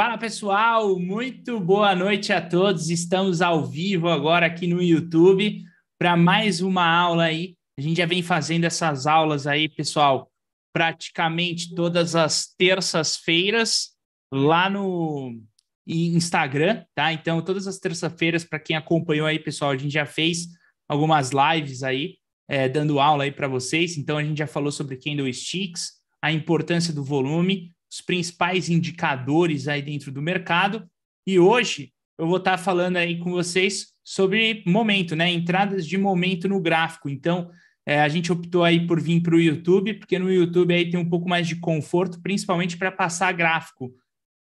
Fala pessoal, muito boa noite a todos. Estamos ao vivo agora aqui no YouTube para mais uma aula aí. A gente já vem fazendo essas aulas aí, pessoal, praticamente todas as terças-feiras lá no Instagram, tá? Então, todas as terças-feiras, para quem acompanhou aí, pessoal, a gente já fez algumas lives aí, é, dando aula aí para vocês. Então, a gente já falou sobre Sticks, a importância do volume, os principais indicadores aí dentro do mercado. E hoje eu vou estar falando aí com vocês sobre momento, né? Entradas de momento no gráfico. Então, é, a gente optou aí por vir para o YouTube, porque no YouTube aí tem um pouco mais de conforto, principalmente para passar gráfico.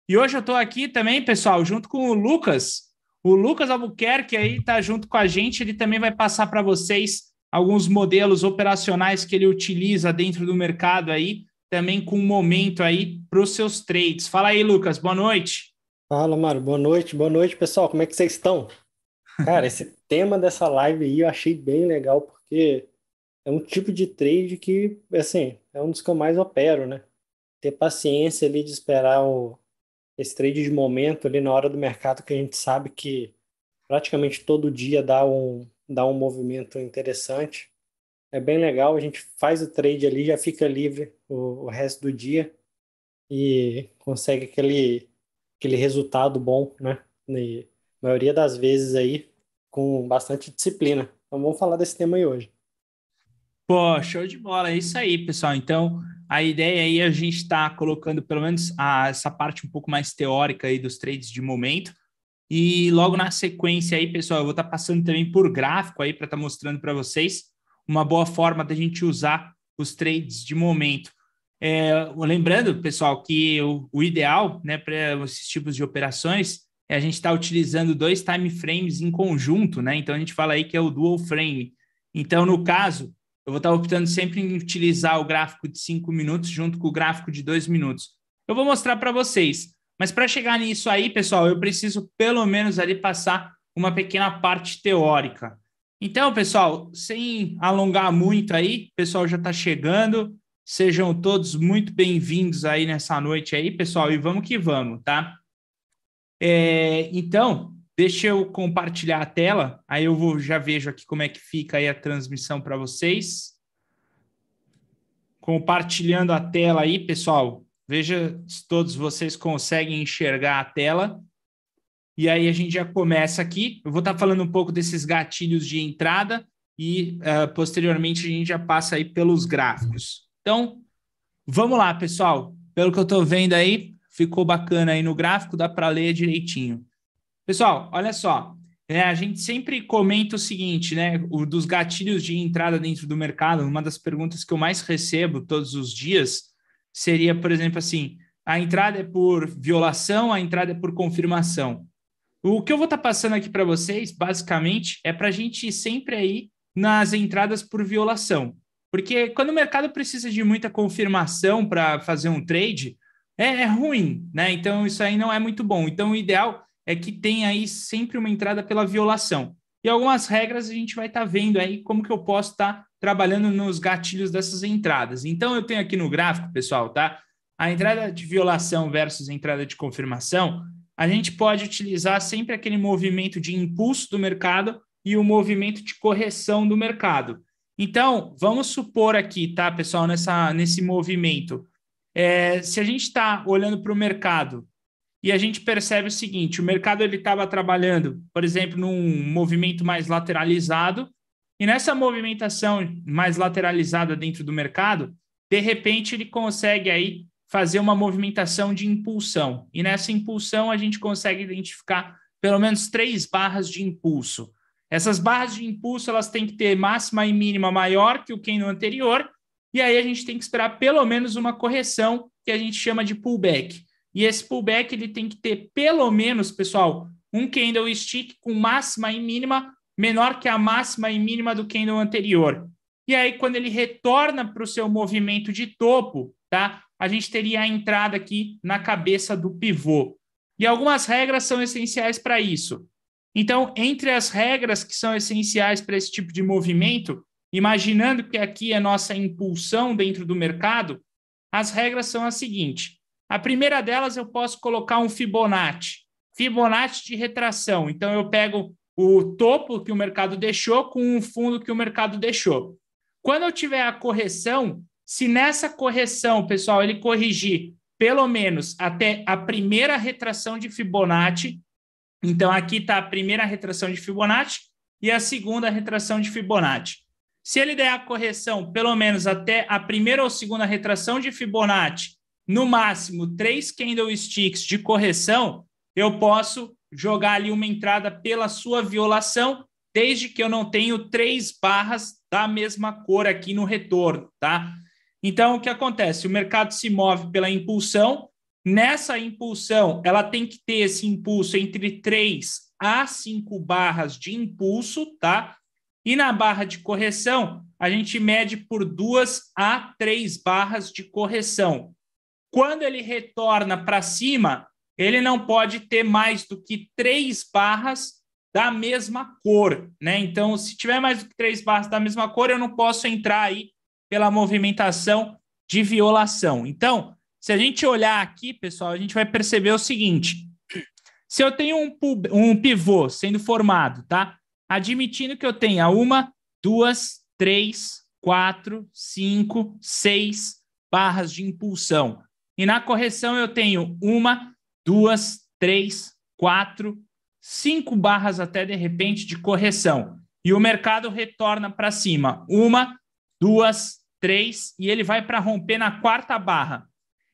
E hoje eu estou aqui também, pessoal, junto com o Lucas. O Lucas Albuquerque aí está junto com a gente, ele também vai passar para vocês alguns modelos operacionais que ele utiliza dentro do mercado aí também com um momento aí para os seus trades. Fala aí, Lucas, boa noite. Fala, Mário, boa noite, boa noite, pessoal. Como é que vocês estão? Cara, esse tema dessa live aí eu achei bem legal, porque é um tipo de trade que, assim, é um dos que eu mais opero, né? Ter paciência ali de esperar o, esse trade de momento ali na hora do mercado, que a gente sabe que praticamente todo dia dá um, dá um movimento interessante é bem legal. A gente faz o trade ali, já fica livre o, o resto do dia e consegue aquele, aquele resultado bom, né? Na maioria das vezes aí com bastante disciplina. Então vamos falar desse tema aí hoje. Pô, show de bola, é isso aí, pessoal. Então, a ideia aí é a gente estar tá colocando pelo menos a, essa parte um pouco mais teórica aí dos trades de momento. E logo na sequência aí, pessoal, eu vou estar tá passando também por gráfico aí para estar tá mostrando para vocês uma boa forma da gente usar os trades de momento. É, lembrando, pessoal, que o, o ideal né, para esses tipos de operações é a gente estar tá utilizando dois time frames em conjunto, né? Então a gente fala aí que é o dual frame. Então, no caso, eu vou estar tá optando sempre em utilizar o gráfico de cinco minutos junto com o gráfico de dois minutos. Eu vou mostrar para vocês. Mas para chegar nisso aí, pessoal, eu preciso pelo menos ali passar uma pequena parte teórica. Então, pessoal, sem alongar muito aí, o pessoal já está chegando. Sejam todos muito bem-vindos aí nessa noite aí, pessoal, e vamos que vamos, tá? É, então, deixa eu compartilhar a tela, aí eu vou, já vejo aqui como é que fica aí a transmissão para vocês. Compartilhando a tela aí, pessoal, veja se todos vocês conseguem enxergar a tela. E aí a gente já começa aqui. Eu vou estar tá falando um pouco desses gatilhos de entrada e uh, posteriormente a gente já passa aí pelos gráficos. Então, vamos lá, pessoal. Pelo que eu estou vendo aí, ficou bacana aí no gráfico, dá para ler direitinho. Pessoal, olha só. É, a gente sempre comenta o seguinte, né? O dos gatilhos de entrada dentro do mercado, uma das perguntas que eu mais recebo todos os dias seria, por exemplo, assim: a entrada é por violação, a entrada é por confirmação. O que eu vou estar tá passando aqui para vocês, basicamente, é para a gente ir sempre aí nas entradas por violação. Porque quando o mercado precisa de muita confirmação para fazer um trade, é, é, ruim, né? Então isso aí não é muito bom. Então o ideal é que tenha aí sempre uma entrada pela violação. E algumas regras a gente vai estar tá vendo aí como que eu posso estar tá trabalhando nos gatilhos dessas entradas. Então eu tenho aqui no gráfico, pessoal, tá? A entrada de violação versus entrada de confirmação a gente pode utilizar sempre aquele movimento de impulso do mercado e o movimento de correção do mercado. Então, vamos supor aqui, tá, pessoal, nessa, nesse movimento. É, se a gente está olhando para o mercado e a gente percebe o seguinte: o mercado ele estava trabalhando, por exemplo, num movimento mais lateralizado, e nessa movimentação mais lateralizada dentro do mercado, de repente ele consegue aí fazer uma movimentação de impulsão. E nessa impulsão a gente consegue identificar pelo menos três barras de impulso. Essas barras de impulso elas têm que ter máxima e mínima maior que o que no anterior, e aí a gente tem que esperar pelo menos uma correção que a gente chama de pullback. E esse pullback ele tem que ter pelo menos, pessoal, um candle stick com máxima e mínima menor que a máxima e mínima do candle anterior. E aí quando ele retorna para o seu movimento de topo, tá? a gente teria a entrada aqui na cabeça do pivô. E algumas regras são essenciais para isso. Então, entre as regras que são essenciais para esse tipo de movimento, imaginando que aqui é nossa impulsão dentro do mercado, as regras são as seguintes. A primeira delas, eu posso colocar um Fibonacci. Fibonacci de retração. Então, eu pego o topo que o mercado deixou com o fundo que o mercado deixou. Quando eu tiver a correção, se nessa correção, pessoal, ele corrigir pelo menos até a primeira retração de Fibonacci, então aqui está a primeira retração de Fibonacci e a segunda retração de Fibonacci. Se ele der a correção pelo menos até a primeira ou segunda retração de Fibonacci, no máximo três candlesticks de correção, eu posso jogar ali uma entrada pela sua violação, desde que eu não tenho três barras da mesma cor aqui no retorno, tá? Então, o que acontece? O mercado se move pela impulsão. Nessa impulsão, ela tem que ter esse impulso entre 3 a 5 barras de impulso, tá? E na barra de correção, a gente mede por duas a três barras de correção. Quando ele retorna para cima, ele não pode ter mais do que três barras da mesma cor, né? Então, se tiver mais do que três barras da mesma cor, eu não posso entrar aí pela movimentação de violação. Então, se a gente olhar aqui, pessoal, a gente vai perceber o seguinte: se eu tenho um, um pivô sendo formado, tá? Admitindo que eu tenha uma, duas, três, quatro, cinco, seis barras de impulsão. E na correção eu tenho uma, duas, três, quatro, cinco barras até de repente de correção. E o mercado retorna para cima. Uma, duas, 3 e ele vai para romper na quarta barra.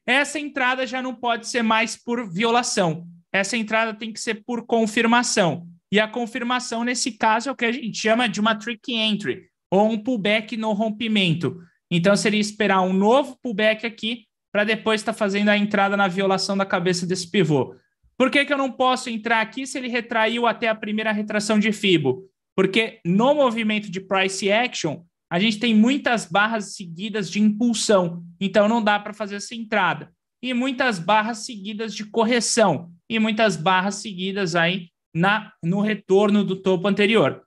Essa entrada já não pode ser mais por violação. Essa entrada tem que ser por confirmação. E a confirmação, nesse caso, é o que a gente chama de uma trick entry, ou um pullback no rompimento. Então, seria esperar um novo pullback aqui para depois estar tá fazendo a entrada na violação da cabeça desse pivô. Por que, que eu não posso entrar aqui se ele retraiu até a primeira retração de FIBO? Porque no movimento de price action, a gente tem muitas barras seguidas de impulsão, então não dá para fazer essa entrada. E muitas barras seguidas de correção, e muitas barras seguidas aí na, no retorno do topo anterior.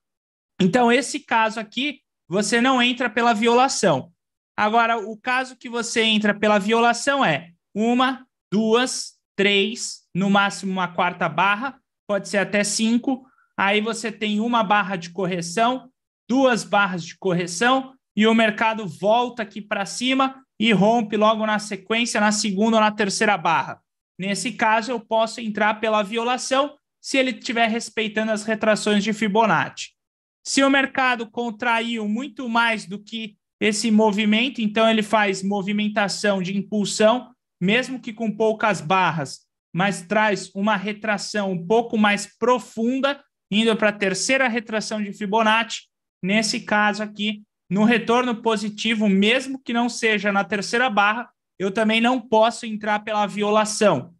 Então, esse caso aqui, você não entra pela violação. Agora, o caso que você entra pela violação é uma, duas, três, no máximo uma quarta barra, pode ser até cinco. Aí você tem uma barra de correção, duas barras de correção e o mercado volta aqui para cima e rompe logo na sequência, na segunda ou na terceira barra. Nesse caso, eu posso entrar pela violação se ele estiver respeitando as retrações de Fibonacci. Se o mercado contraiu muito mais do que esse movimento, então ele faz movimentação de impulsão, mesmo que com poucas barras, mas traz uma retração um pouco mais profunda, indo para a terceira retração de Fibonacci, Nesse caso aqui, no retorno positivo, mesmo que não seja na terceira barra, eu também não posso entrar pela violação.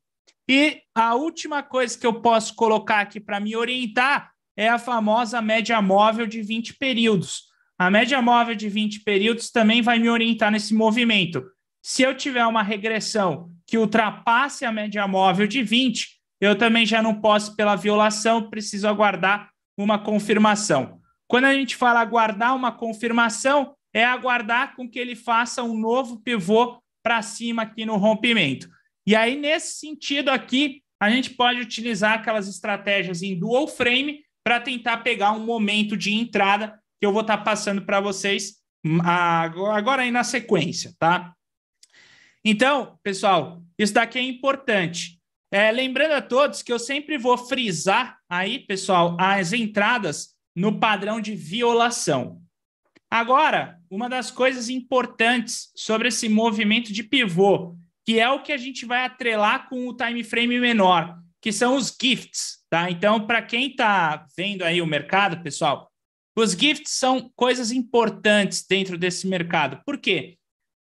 E a última coisa que eu posso colocar aqui para me orientar é a famosa média móvel de 20 períodos. A média móvel de 20 períodos também vai me orientar nesse movimento. Se eu tiver uma regressão que ultrapasse a média móvel de 20, eu também já não posso, pela violação, preciso aguardar uma confirmação. Quando a gente fala aguardar uma confirmação, é aguardar com que ele faça um novo pivô para cima aqui no rompimento. E aí, nesse sentido aqui, a gente pode utilizar aquelas estratégias em dual frame para tentar pegar um momento de entrada que eu vou estar tá passando para vocês agora aí na sequência, tá? Então, pessoal, isso daqui é importante. É, lembrando a todos que eu sempre vou frisar aí, pessoal, as entradas no padrão de violação. Agora, uma das coisas importantes sobre esse movimento de pivô, que é o que a gente vai atrelar com o time frame menor, que são os gifts, tá? Então, para quem está vendo aí o mercado, pessoal, os gifts são coisas importantes dentro desse mercado. Por quê?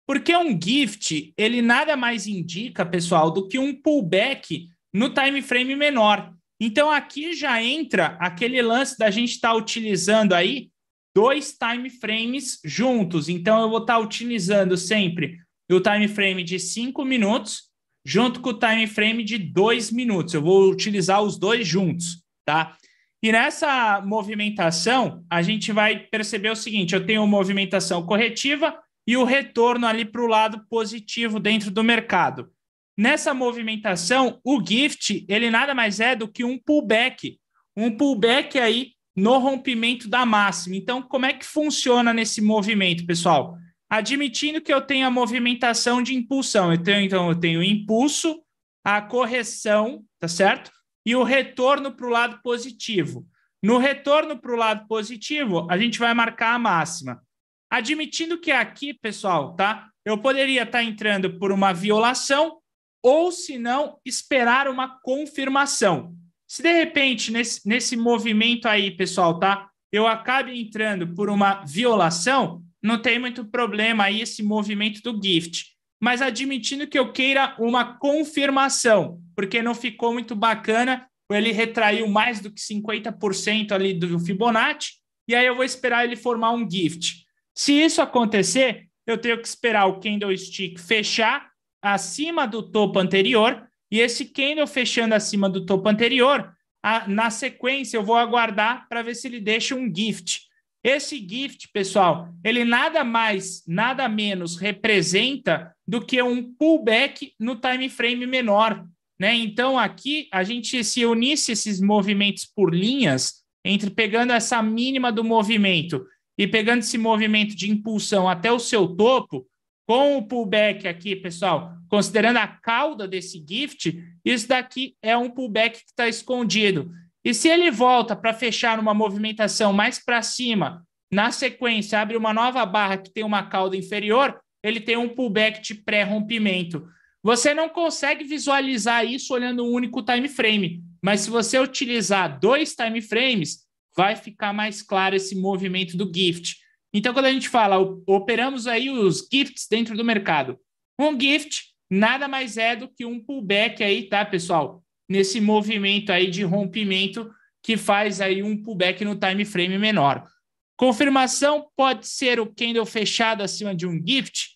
Porque um gift, ele nada mais indica, pessoal, do que um pullback no time frame menor. Então aqui já entra aquele lance da gente estar tá utilizando aí dois time frames juntos. Então eu vou estar tá utilizando sempre o time frame de 5 minutos junto com o time frame de 2 minutos. Eu vou utilizar os dois juntos, tá? E nessa movimentação, a gente vai perceber o seguinte: eu tenho movimentação corretiva e o retorno ali para o lado positivo dentro do mercado. Nessa movimentação, o gift, ele nada mais é do que um pullback, um pullback aí no rompimento da máxima. Então, como é que funciona nesse movimento, pessoal? Admitindo que eu tenho a movimentação de impulsão, eu tenho, então eu tenho o impulso, a correção, tá certo? E o retorno para o lado positivo. No retorno para o lado positivo, a gente vai marcar a máxima. Admitindo que é aqui, pessoal, tá? Eu poderia estar tá entrando por uma violação ou se não, esperar uma confirmação. Se de repente, nesse, nesse movimento aí, pessoal, tá? Eu acabe entrando por uma violação, não tem muito problema aí esse movimento do gift. Mas admitindo que eu queira uma confirmação, porque não ficou muito bacana, ele retraiu mais do que 50% ali do Fibonacci, e aí eu vou esperar ele formar um gift. Se isso acontecer, eu tenho que esperar o candlestick fechar acima do topo anterior, e esse candle fechando acima do topo anterior, a, na sequência eu vou aguardar para ver se ele deixa um gift. Esse gift, pessoal, ele nada mais, nada menos representa do que um pullback no time frame menor, né? Então aqui a gente se unisse esses movimentos por linhas, entre pegando essa mínima do movimento e pegando esse movimento de impulsão até o seu topo, com o pullback aqui, pessoal, considerando a cauda desse gift, isso daqui é um pullback que está escondido. E se ele volta para fechar uma movimentação mais para cima, na sequência abre uma nova barra que tem uma cauda inferior, ele tem um pullback de pré-rompimento. Você não consegue visualizar isso olhando um único time frame, mas se você utilizar dois time frames, vai ficar mais claro esse movimento do gift. Então, quando a gente fala, operamos aí os gifts dentro do mercado. Um gift nada mais é do que um pullback aí, tá, pessoal? Nesse movimento aí de rompimento que faz aí um pullback no time frame menor. Confirmação pode ser o candle fechado acima de um gift,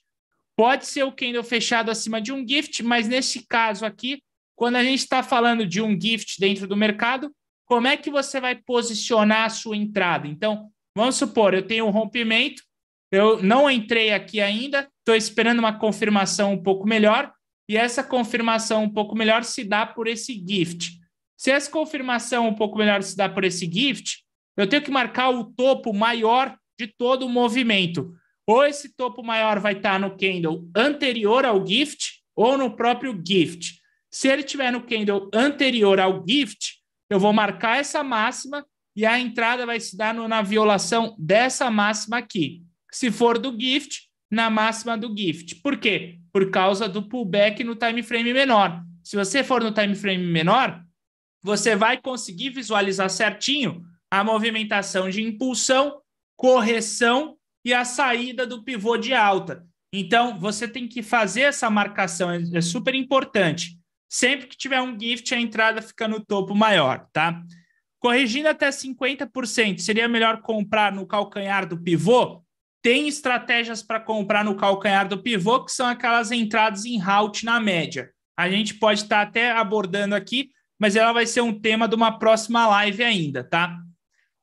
pode ser o candle fechado acima de um gift, mas nesse caso aqui, quando a gente está falando de um gift dentro do mercado, como é que você vai posicionar a sua entrada? Então, Vamos supor, eu tenho um rompimento, eu não entrei aqui ainda, estou esperando uma confirmação um pouco melhor, e essa confirmação um pouco melhor se dá por esse gift. Se essa confirmação um pouco melhor se dá por esse gift, eu tenho que marcar o topo maior de todo o movimento. Ou esse topo maior vai estar tá no candle anterior ao gift ou no próprio gift. Se ele tiver no candle anterior ao gift, eu vou marcar essa máxima e a entrada vai se dar no, na violação dessa máxima aqui. Se for do gift, na máxima do gift. Por quê? Por causa do pullback no time frame menor. Se você for no time frame menor, você vai conseguir visualizar certinho a movimentação de impulsão, correção e a saída do pivô de alta. Então, você tem que fazer essa marcação, é, é super importante. Sempre que tiver um gift, a entrada fica no topo maior, tá? Corrigindo até 50%, seria melhor comprar no calcanhar do pivô? Tem estratégias para comprar no calcanhar do pivô, que são aquelas entradas em route na média. A gente pode estar tá até abordando aqui, mas ela vai ser um tema de uma próxima live ainda, tá?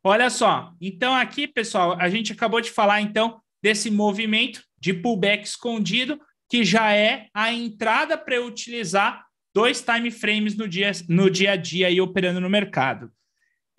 Olha só, então aqui, pessoal, a gente acabou de falar então desse movimento de pullback escondido, que já é a entrada para utilizar dois time frames no dia, no dia a dia e operando no mercado.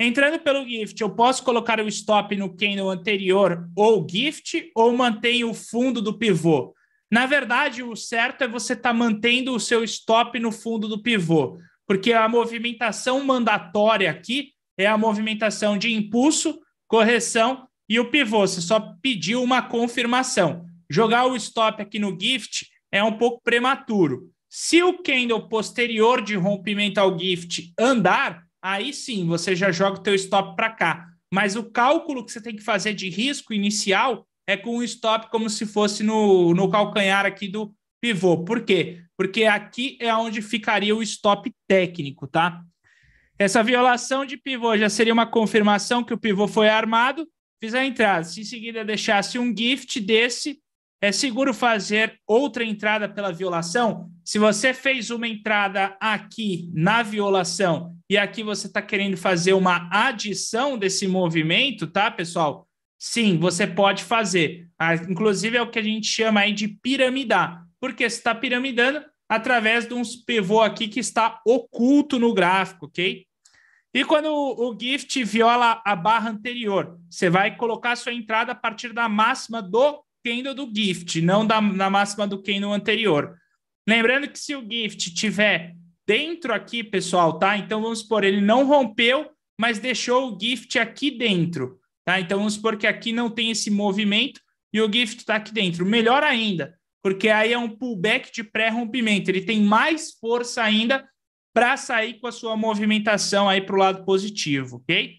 Entrando pelo gift, eu posso colocar o stop no candle anterior ou gift ou mantenho o fundo do pivô? Na verdade, o certo é você estar tá mantendo o seu stop no fundo do pivô, porque a movimentação mandatória aqui é a movimentação de impulso, correção e o pivô. Você só pediu uma confirmação. Jogar o stop aqui no gift é um pouco prematuro. Se o candle posterior de rompimento ao gift andar, aí sim você já joga o teu stop para cá. Mas o cálculo que você tem que fazer de risco inicial é com o stop como se fosse no, no calcanhar aqui do pivô. Por quê? Porque aqui é onde ficaria o stop técnico, tá? Essa violação de pivô já seria uma confirmação que o pivô foi armado, fiz a entrada. Se em seguida deixasse um gift desse, é seguro fazer outra entrada pela violação? Se você fez uma entrada aqui na violação e aqui você está querendo fazer uma adição desse movimento, tá, pessoal? Sim, você pode fazer. Ah, inclusive é o que a gente chama aí de piramidar, porque você está piramidando através de uns pivô aqui que está oculto no gráfico, ok? E quando o, gift viola a barra anterior, você vai colocar sua entrada a partir da máxima do candle do gift, não da, na máxima do candle anterior. Lembrando que se o gift tiver dentro aqui, pessoal, tá? Então vamos supor, ele não rompeu, mas deixou o gift aqui dentro, tá? Então vamos supor que aqui não tem esse movimento e o gift está aqui dentro. Melhor ainda, porque aí é um pullback de pré-rompimento, ele tem mais força ainda para sair com a sua movimentação aí para o lado positivo, ok?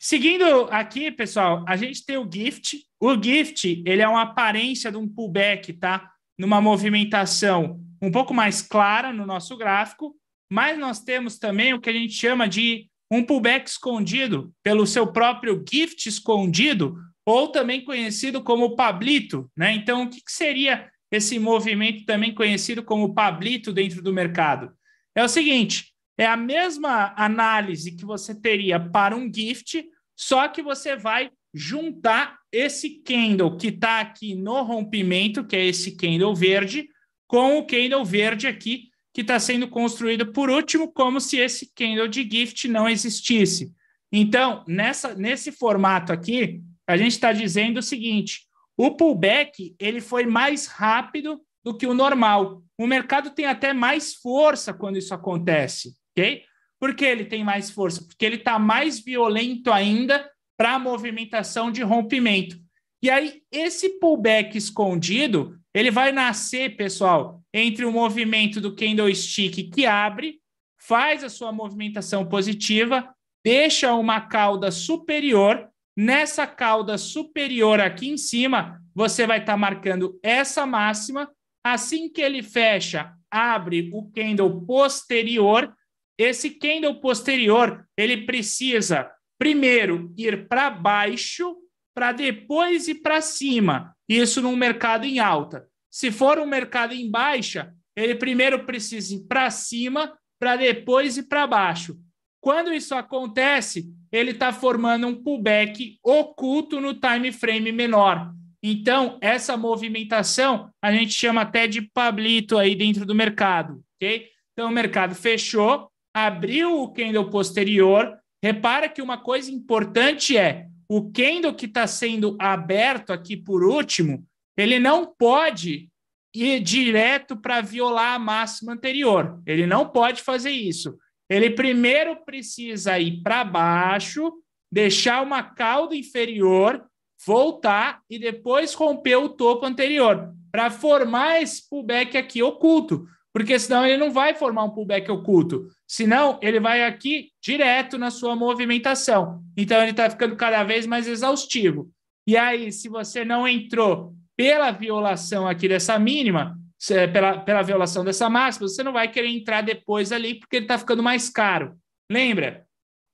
Seguindo aqui, pessoal, a gente tem o gift. O gift, ele é uma aparência de um pullback, tá? numa movimentação um pouco mais clara no nosso gráfico, mas nós temos também o que a gente chama de um pullback escondido, pelo seu próprio gift escondido, ou também conhecido como Pablito. Né? Então, o que, que seria esse movimento também conhecido como Pablito dentro do mercado? É o seguinte: é a mesma análise que você teria para um gift, só que você vai juntar esse candle que está aqui no rompimento, que é esse candle verde, com o candle verde aqui que está sendo construído por último, como se esse candle de gift não existisse. Então, nessa, nesse formato aqui, a gente está dizendo o seguinte: o pullback ele foi mais rápido do que o normal. O mercado tem até mais força quando isso acontece, ok? Por que ele tem mais força? Porque ele está mais violento ainda para movimentação de rompimento. E aí, esse pullback escondido, ele vai nascer, pessoal, entre o movimento do candlestick que abre, faz a sua movimentação positiva, deixa uma cauda superior. Nessa cauda superior aqui em cima, você vai estar tá marcando essa máxima. Assim que ele fecha, abre o candle posterior. Esse candle posterior, ele precisa primeiro ir para baixo, para depois ir para cima. Isso num mercado em alta. Se for um mercado em baixa, ele primeiro precisa ir para cima, para depois ir para baixo. Quando isso acontece, ele está formando um pullback oculto no time frame menor. Então, essa movimentação a gente chama até de pablito aí dentro do mercado, ok? Então, o mercado fechou, abriu o candle posterior, Repara que uma coisa importante é o Kendo que está sendo aberto aqui por último, ele não pode ir direto para violar a máxima anterior. Ele não pode fazer isso. Ele primeiro precisa ir para baixo, deixar uma cauda inferior, voltar e depois romper o topo anterior para formar esse pullback aqui oculto, porque senão ele não vai formar um pullback oculto. Senão, ele vai aqui direto na sua movimentação. Então, ele está ficando cada vez mais exaustivo. E aí, se você não entrou pela violação aqui dessa mínima, eh, pela, pela violação dessa máxima, você não vai querer entrar depois ali, porque ele está ficando mais caro. Lembra?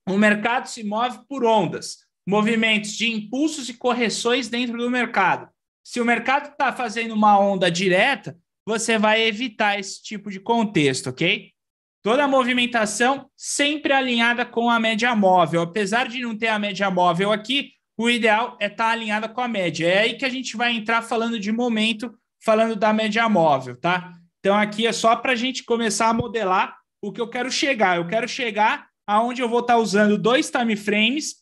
O mercado se move por ondas, movimentos de impulsos e correções dentro do mercado. Se o mercado está fazendo uma onda direta, você vai evitar esse tipo de contexto, ok? Toda a movimentação sempre alinhada com a média móvel. Apesar de não ter a média móvel aqui, o ideal é estar tá alinhada com a média. É aí que a gente vai entrar falando de momento, falando da média móvel, tá? Então aqui é só para a gente começar a modelar o que eu quero chegar. Eu quero chegar aonde eu vou estar tá usando dois time frames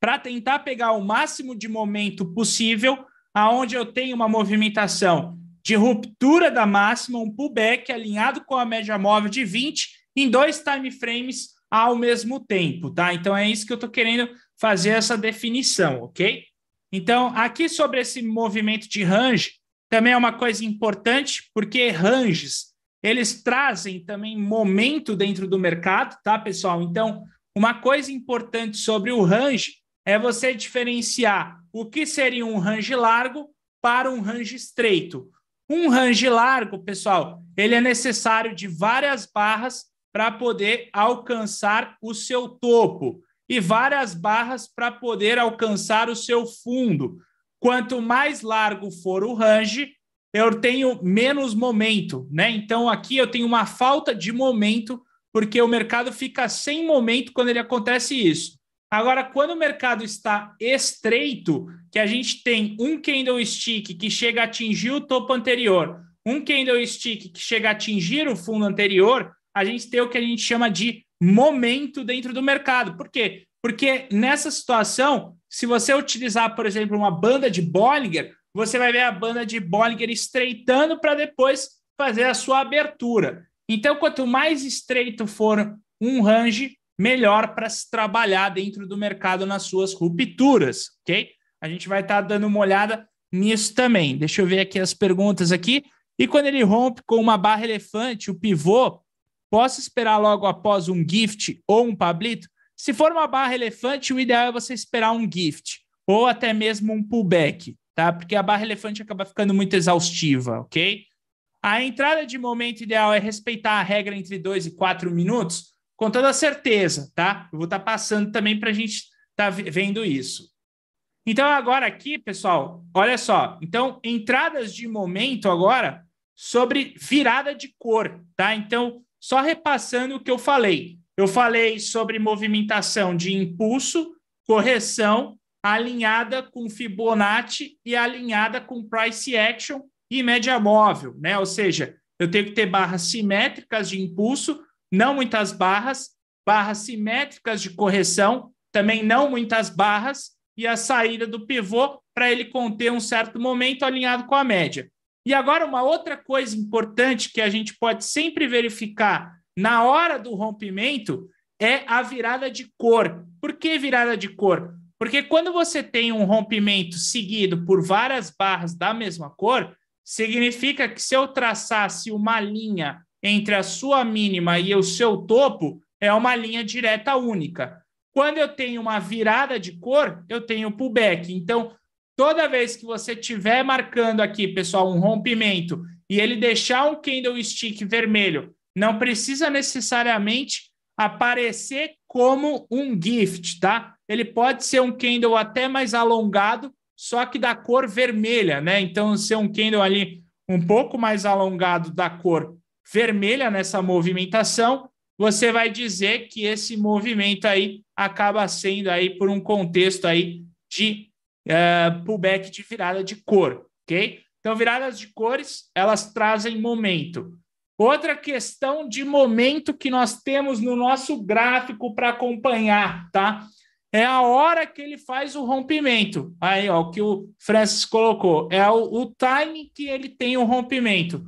para tentar pegar o máximo de momento possível aonde eu tenho uma movimentação de ruptura da máxima, um pullback alinhado com a média móvel de 20 em dois time frames ao mesmo tempo, tá? Então é isso que eu tô querendo fazer essa definição, ok? Então, aqui sobre esse movimento de range, também é uma coisa importante, porque ranges, eles trazem também momento dentro do mercado, tá, pessoal? Então, uma coisa importante sobre o range é você diferenciar o que seria um range largo para um range estreito. Um range largo, pessoal, ele é necessário de várias barras para poder alcançar o seu topo e várias barras para poder alcançar o seu fundo. Quanto mais largo for o range, eu tenho menos momento, né? Então aqui eu tenho uma falta de momento porque o mercado fica sem momento quando ele acontece isso. Agora, quando o mercado está estreito, que a gente tem um candlestick que chega a atingir o topo anterior, um candlestick que chega a atingir o fundo anterior, a gente tem o que a gente chama de momento dentro do mercado. Por quê? Porque nessa situação, se você utilizar, por exemplo, uma banda de Bollinger, você vai ver a banda de Bollinger estreitando para depois fazer a sua abertura. Então, quanto mais estreito for um range, melhor para se trabalhar dentro do mercado nas suas rupturas, ok? A gente vai estar tá dando uma olhada nisso também. Deixa eu ver aqui as perguntas aqui. E quando ele rompe com uma barra elefante, o pivô, posso esperar logo após um gift ou um pablito? Se for uma barra elefante, o ideal é você esperar um gift ou até mesmo um pullback, tá? Porque a barra elefante acaba ficando muito exaustiva, ok? A entrada de momento ideal é respeitar a regra entre 2 e 4 minutos com toda certeza, tá? Eu vou estar tá passando também para a gente estar tá vendo isso. Então, agora aqui, pessoal, olha só. Então, entradas de momento agora sobre virada de cor, tá? Então, só repassando o que eu falei. Eu falei sobre movimentação de impulso, correção, alinhada com Fibonacci e alinhada com price action e média móvel, né? Ou seja, eu tenho que ter barras simétricas de impulso não muitas barras, barras simétricas de correção, também não muitas barras, e a saída do pivô para ele conter um certo momento alinhado com a média. E agora, uma outra coisa importante que a gente pode sempre verificar na hora do rompimento é a virada de cor. Por que virada de cor? Porque quando você tem um rompimento seguido por várias barras da mesma cor, significa que se eu traçasse uma linha entre a sua mínima e o seu topo é uma linha direta única. Quando eu tenho uma virada de cor, eu tenho pullback. Então, toda vez que você tiver marcando aqui, pessoal, um rompimento e ele deixar um candle stick vermelho, não precisa necessariamente aparecer como um gift, tá? Ele pode ser um candle até mais alongado, só que da cor vermelha, né? Então, ser um candle ali um pouco mais alongado da cor vermelha nessa movimentação, você vai dizer que esse movimento aí acaba sendo aí por um contexto aí de uh, pullback de virada de cor, ok? Então, viradas de cores, elas trazem momento. Outra questão de momento que nós temos no nosso gráfico para acompanhar, tá? É a hora que ele faz o rompimento. Aí, ó, o que o Francis colocou. É o, o time que ele tem o rompimento.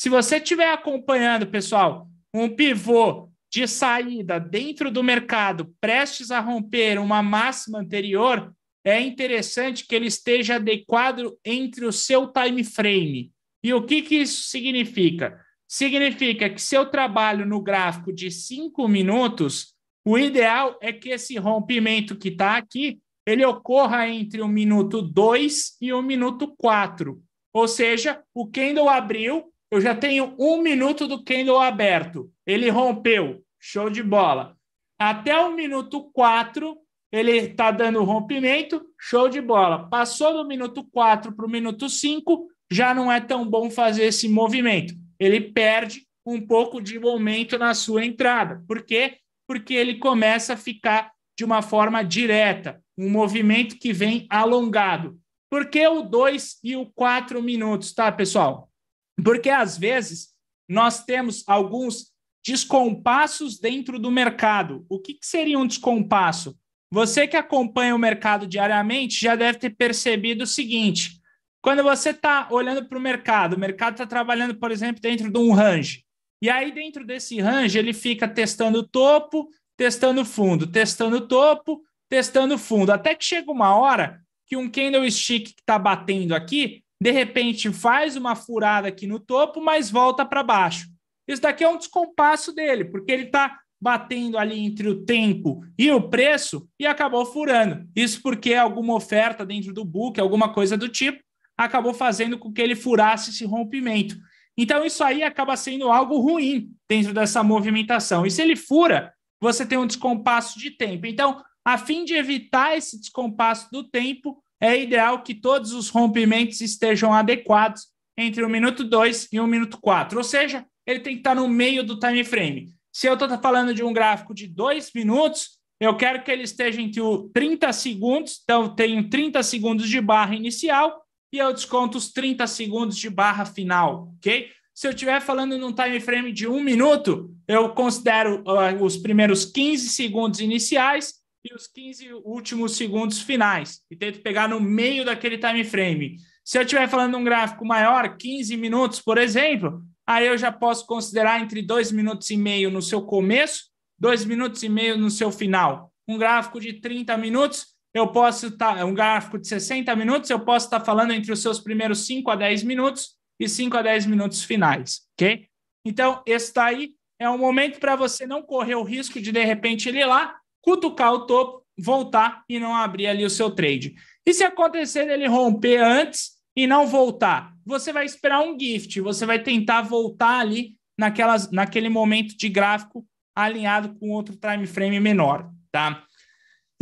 Se você estiver acompanhando, pessoal, um pivô de saída dentro do mercado prestes a romper uma máxima anterior, é interessante que ele esteja adequado entre o seu time frame. E o que, que isso significa? Significa que se eu trabalho no gráfico de cinco minutos, o ideal é que esse rompimento que está aqui, ele ocorra entre o minuto 2 e o minuto 4. Ou seja, o candle abriu, eu já tenho um minuto do candle aberto. Ele rompeu. Show de bola. Até o minuto 4, ele está dando rompimento. Show de bola. Passou do minuto 4 para o minuto 5, já não é tão bom fazer esse movimento. Ele perde um pouco de momento na sua entrada. Por quê? Porque ele começa a ficar de uma forma direta, um movimento que vem alongado. Por que o 2 e o 4 minutos, tá, pessoal? Porque às vezes nós temos alguns descompassos dentro do mercado. O que, que seria um descompasso? Você que acompanha o mercado diariamente já deve ter percebido o seguinte: quando você está olhando para o mercado, o mercado está trabalhando, por exemplo, dentro de um range. E aí, dentro desse range, ele fica testando o topo, testando o fundo, testando o topo, testando o fundo, até que chega uma hora que um candlestick que está batendo aqui de repente faz uma furada aqui no topo, mas volta para baixo. Isso daqui é um descompasso dele, porque ele está batendo ali entre o tempo e o preço e acabou furando. Isso porque alguma oferta dentro do book, alguma coisa do tipo, acabou fazendo com que ele furasse esse rompimento. Então, isso aí acaba sendo algo ruim dentro dessa movimentação. E se ele fura, você tem um descompasso de tempo. Então, a fim de evitar esse descompasso do tempo, é ideal que todos os rompimentos estejam adequados entre o minuto 2 e o minuto 4, ou seja, ele tem que estar no meio do time frame. Se eu estou tá falando de um gráfico de dois minutos, eu quero que ele esteja entre o 30 segundos, então eu tenho 30 segundos de barra inicial e eu desconto os 30 segundos de barra final, ok? Se eu estiver falando num time frame de um minuto, eu considero uh, os primeiros 15 segundos iniciais e os 15 últimos segundos finais e tento pegar no meio daquele time frame. Se eu estiver falando um gráfico maior, 15 minutos, por exemplo, aí eu já posso considerar entre 2 minutos e meio no seu começo, 2 minutos e meio no seu final. Um gráfico de 30 tá, minutos, eu posso estar, tá, um gráfico de 60 minutos, eu posso estar tá falando entre os seus primeiros 5 a 10 minutos e 5 a 10 minutos finais, ok? Então, esse daí é um momento para você não correr o risco de, de repente, ele ir lá cutucar o topo, voltar e não abrir ali o seu trade. E se acontecer ele romper antes e não voltar, você vai esperar um gift, você vai tentar voltar ali naquelas, naquele momento de gráfico alinhado com outro time frame menor, tá?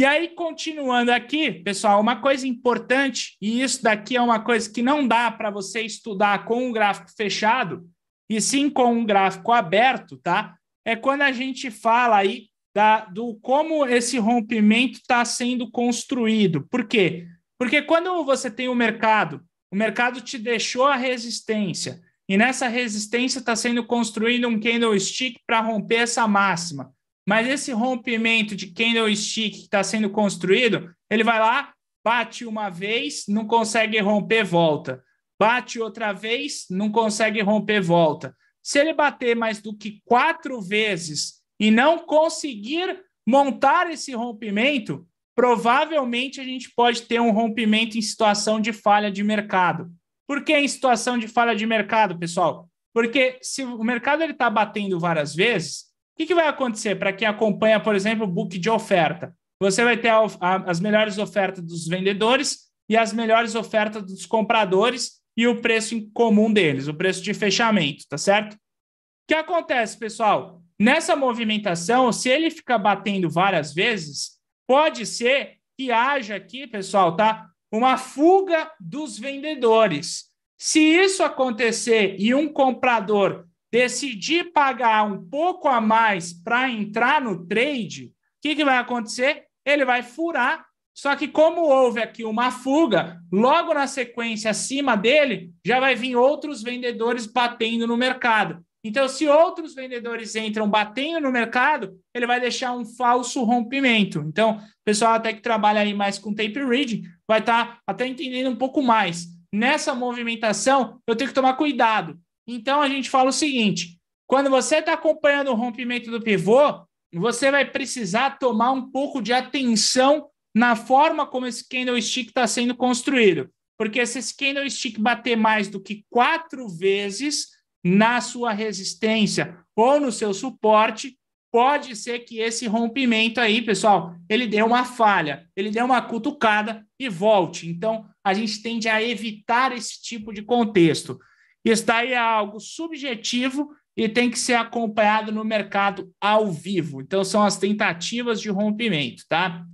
E aí, continuando aqui, pessoal, uma coisa importante, e isso daqui é uma coisa que não dá para você estudar com um gráfico fechado, e sim com um gráfico aberto, tá? É quando a gente fala aí da, do como esse rompimento está sendo construído. Por quê? Porque quando você tem o um mercado, o mercado te deixou a resistência, e nessa resistência está sendo construído um candlestick para romper essa máxima. Mas esse rompimento de candlestick que está sendo construído, ele vai lá, bate uma vez, não consegue romper, volta. Bate outra vez, não consegue romper, volta. Se ele bater mais do que quatro vezes e não conseguir montar esse rompimento, provavelmente a gente pode ter um rompimento em situação de falha de mercado. Por que em situação de falha de mercado, pessoal? Porque se o mercado está batendo várias vezes, o que, que vai acontecer para quem acompanha, por exemplo, o book de oferta? Você vai ter a, a, as melhores ofertas dos vendedores e as melhores ofertas dos compradores e o preço em comum deles, o preço de fechamento, tá certo? O que acontece, pessoal? Nessa movimentação, se ele ficar batendo várias vezes, pode ser que haja aqui, pessoal, tá? Uma fuga dos vendedores. Se isso acontecer e um comprador decidir pagar um pouco a mais para entrar no trade, o que, que vai acontecer? Ele vai furar só que, como houve aqui uma fuga, logo na sequência acima dele, já vai vir outros vendedores batendo no mercado. Então, se outros vendedores entram batendo no mercado, ele vai deixar um falso rompimento. Então, o pessoal até que trabalha aí mais com tape reading vai estar tá até entendendo um pouco mais. Nessa movimentação, eu tenho que tomar cuidado. Então, a gente fala o seguinte: quando você está acompanhando o rompimento do pivô, você vai precisar tomar um pouco de atenção na forma como esse candlestick está sendo construído. Porque se esse candlestick bater mais do que quatro vezes, na sua resistência ou no seu suporte, pode ser que esse rompimento aí, pessoal, ele dê uma falha, ele dê uma cutucada e volte. Então, a gente tende a evitar esse tipo de contexto. está aí é algo subjetivo e tem que ser acompanhado no mercado ao vivo. Então, são as tentativas de rompimento, tá?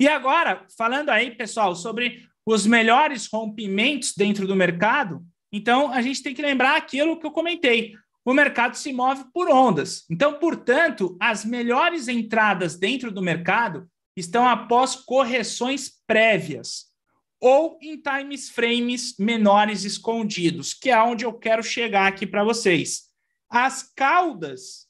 E agora, falando aí, pessoal, sobre os melhores rompimentos dentro do mercado, então, a gente tem que lembrar aquilo que eu comentei. O mercado se move por ondas. Então, portanto, as melhores entradas dentro do mercado estão após correções prévias ou em times frames menores escondidos, que é onde eu quero chegar aqui para vocês. As caudas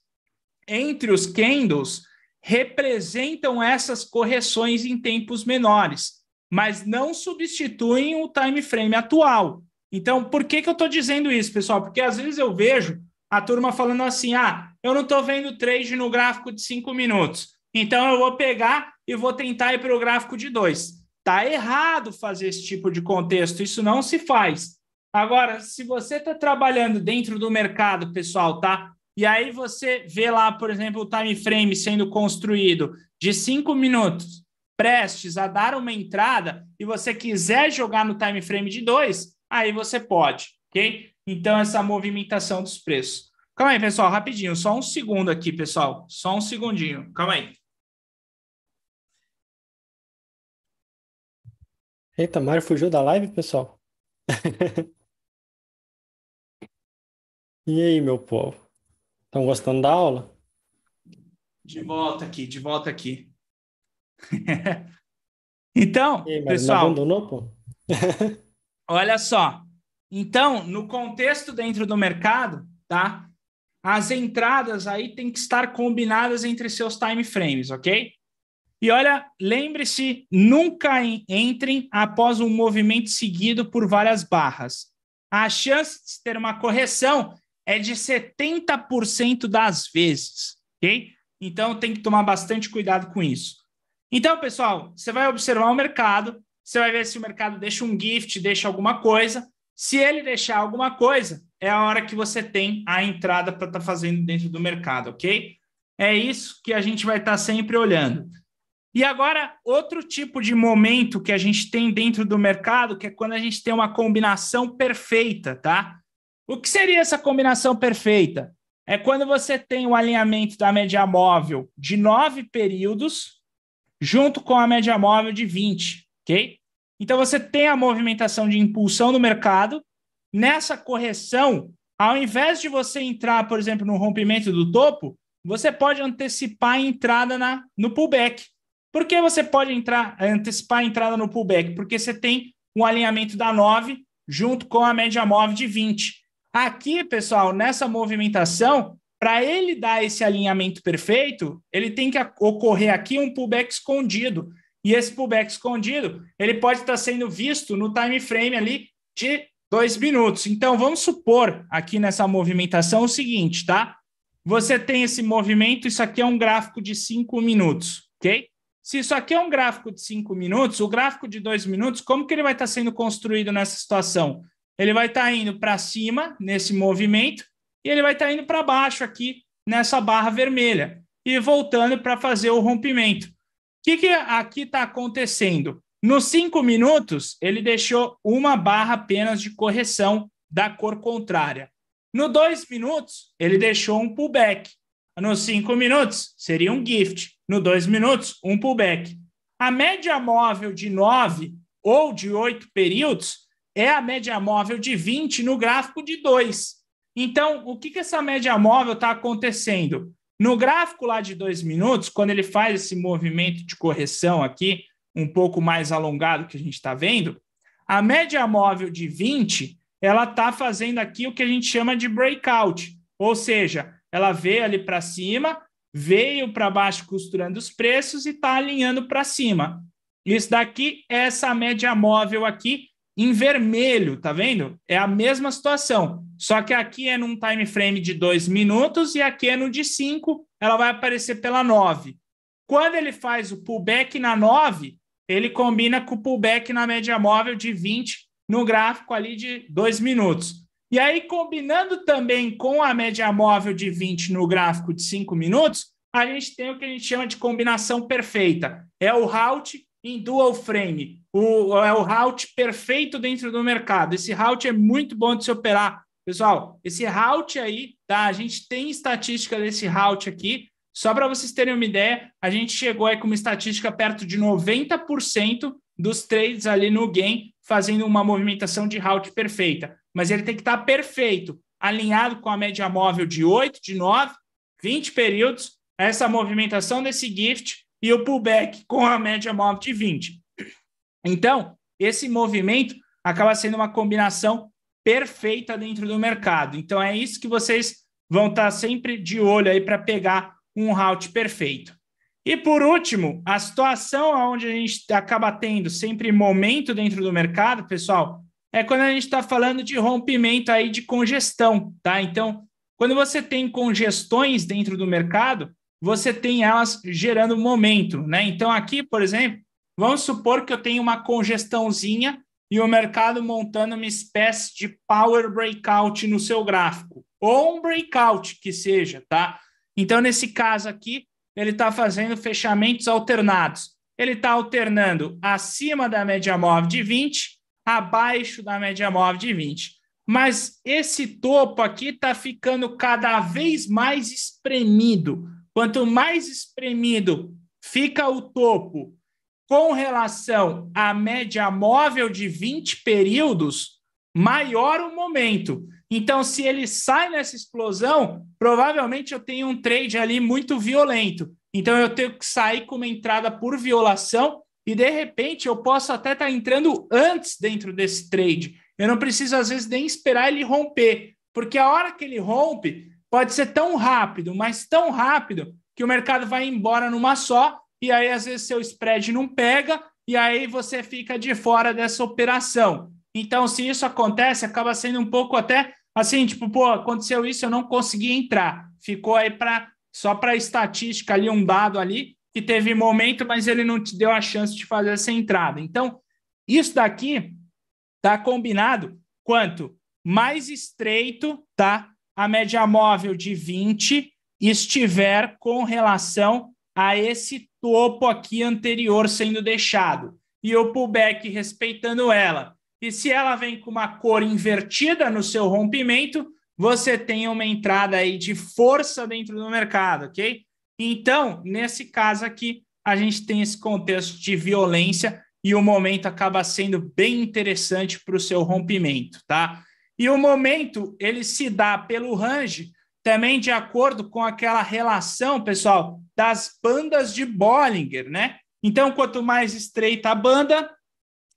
entre os candles representam essas correções em tempos menores, mas não substituem o time frame atual. Então, por que, que eu estou dizendo isso, pessoal? Porque às vezes eu vejo a turma falando assim: ah, eu não estou vendo trade no gráfico de cinco minutos, então eu vou pegar e vou tentar ir para o gráfico de dois. Tá errado fazer esse tipo de contexto, isso não se faz. Agora, se você está trabalhando dentro do mercado, pessoal, tá? E aí você vê lá, por exemplo, o time frame sendo construído de cinco minutos, prestes a dar uma entrada, e você quiser jogar no time frame de dois, aí você pode, ok? Então, essa movimentação dos preços. Calma aí, pessoal, rapidinho, só um segundo aqui, pessoal, só um segundinho, calma aí. Eita, Mário fugiu da live, pessoal. e aí, meu povo? Estão gostando da aula? De volta aqui, de volta aqui. então, aí, pessoal. Não abandonou, pô? Olha só. Então, no contexto dentro do mercado, tá? As entradas aí tem que estar combinadas entre seus time frames, ok? E olha, lembre-se, nunca entrem após um movimento seguido por várias barras. A chance de ter uma correção é de 70% das vezes, ok? Então tem que tomar bastante cuidado com isso. Então, pessoal, você vai observar o mercado, você vai ver se o mercado deixa um gift, deixa alguma coisa. Se ele deixar alguma coisa, é a hora que você tem a entrada para estar tá fazendo dentro do mercado, ok? É isso que a gente vai estar tá sempre olhando. E agora, outro tipo de momento que a gente tem dentro do mercado, que é quando a gente tem uma combinação perfeita, tá? O que seria essa combinação perfeita? É quando você tem o alinhamento da média móvel de nove períodos, junto com a média móvel de 20 ok? Então você tem a movimentação de impulsão no mercado. Nessa correção, ao invés de você entrar, por exemplo, no rompimento do topo, você pode antecipar a entrada na, no pullback. Por que você pode entrar, antecipar a entrada no pullback? Porque você tem um alinhamento da 9 junto com a média móvel de 20. Aqui, pessoal, nessa movimentação, para ele dar esse alinhamento perfeito, ele tem que ocorrer aqui um pullback escondido. E esse pullback escondido, ele pode estar sendo visto no time frame ali de dois minutos. Então, vamos supor aqui nessa movimentação o seguinte, tá? Você tem esse movimento, isso aqui é um gráfico de cinco minutos, ok? Se isso aqui é um gráfico de cinco minutos, o gráfico de dois minutos, como que ele vai estar sendo construído nessa situação? Ele vai estar indo para cima nesse movimento e ele vai estar indo para baixo aqui nessa barra vermelha e voltando para fazer o rompimento que, que aqui está acontecendo? Nos cinco minutos, ele deixou uma barra apenas de correção da cor contrária. No dois minutos, ele deixou um pullback. Nos cinco minutos, seria um gift. No dois minutos, um pullback. A média móvel de 9 ou de 8 períodos é a média móvel de 20 no gráfico de 2. Então, o que, que essa média móvel está acontecendo? No gráfico lá de dois minutos, quando ele faz esse movimento de correção aqui, um pouco mais alongado que a gente está vendo, a média móvel de 20, ela está fazendo aqui o que a gente chama de breakout, ou seja, ela veio ali para cima, veio para baixo costurando os preços e está alinhando para cima. Isso daqui é essa média móvel aqui, em vermelho, tá vendo? É a mesma situação, só que aqui é num time frame de dois minutos e aqui é no de cinco, ela vai aparecer pela nove. Quando ele faz o pullback na nove, ele combina com o pullback na média móvel de 20 no gráfico ali de dois minutos. E aí, combinando também com a média móvel de 20 no gráfico de cinco minutos, a gente tem o que a gente chama de combinação perfeita. É o route em dual frame o, é o route perfeito dentro do mercado. Esse route é muito bom de se operar. Pessoal, esse route aí, tá? A gente tem estatística desse route aqui. Só para vocês terem uma ideia, a gente chegou aí com uma estatística perto de 90% dos trades ali no game fazendo uma movimentação de route perfeita. Mas ele tem que estar tá perfeito, alinhado com a média móvel de 8, de 9, 20 períodos, essa movimentação desse gift e o pullback com a média móvel de 20. Então, esse movimento acaba sendo uma combinação perfeita dentro do mercado. Então, é isso que vocês vão estar sempre de olho aí para pegar um route perfeito. E por último, a situação onde a gente acaba tendo sempre momento dentro do mercado, pessoal, é quando a gente está falando de rompimento aí de congestão, tá? Então, quando você tem congestões dentro do mercado, você tem elas gerando momento, né? Então, aqui, por exemplo, Vamos supor que eu tenho uma congestãozinha e o mercado montando uma espécie de power breakout no seu gráfico, ou um breakout que seja, tá? Então, nesse caso aqui, ele está fazendo fechamentos alternados. Ele está alternando acima da média móvel de 20, abaixo da média móvel de 20. Mas esse topo aqui está ficando cada vez mais espremido. Quanto mais espremido fica o topo com relação à média móvel de 20 períodos, maior o momento. Então, se ele sai nessa explosão, provavelmente eu tenho um trade ali muito violento. Então, eu tenho que sair com uma entrada por violação e, de repente, eu posso até estar tá entrando antes dentro desse trade. Eu não preciso, às vezes, nem esperar ele romper, porque a hora que ele rompe pode ser tão rápido, mas tão rápido que o mercado vai embora numa só e aí às vezes seu spread não pega, e aí você fica de fora dessa operação. Então, se isso acontece, acaba sendo um pouco até assim, tipo, pô, aconteceu isso, eu não consegui entrar. Ficou aí para só para estatística ali um dado ali que teve momento, mas ele não te deu a chance de fazer essa entrada. Então, isso daqui tá combinado quanto mais estreito, tá? A média móvel de 20 estiver com relação a esse topo aqui anterior sendo deixado e o pullback respeitando ela. E se ela vem com uma cor invertida no seu rompimento, você tem uma entrada aí de força dentro do mercado, ok? Então, nesse caso aqui, a gente tem esse contexto de violência e o momento acaba sendo bem interessante para o seu rompimento, tá? E o momento ele se dá pelo range também de acordo com aquela relação, pessoal, das bandas de Bollinger, né? Então, quanto mais estreita a banda,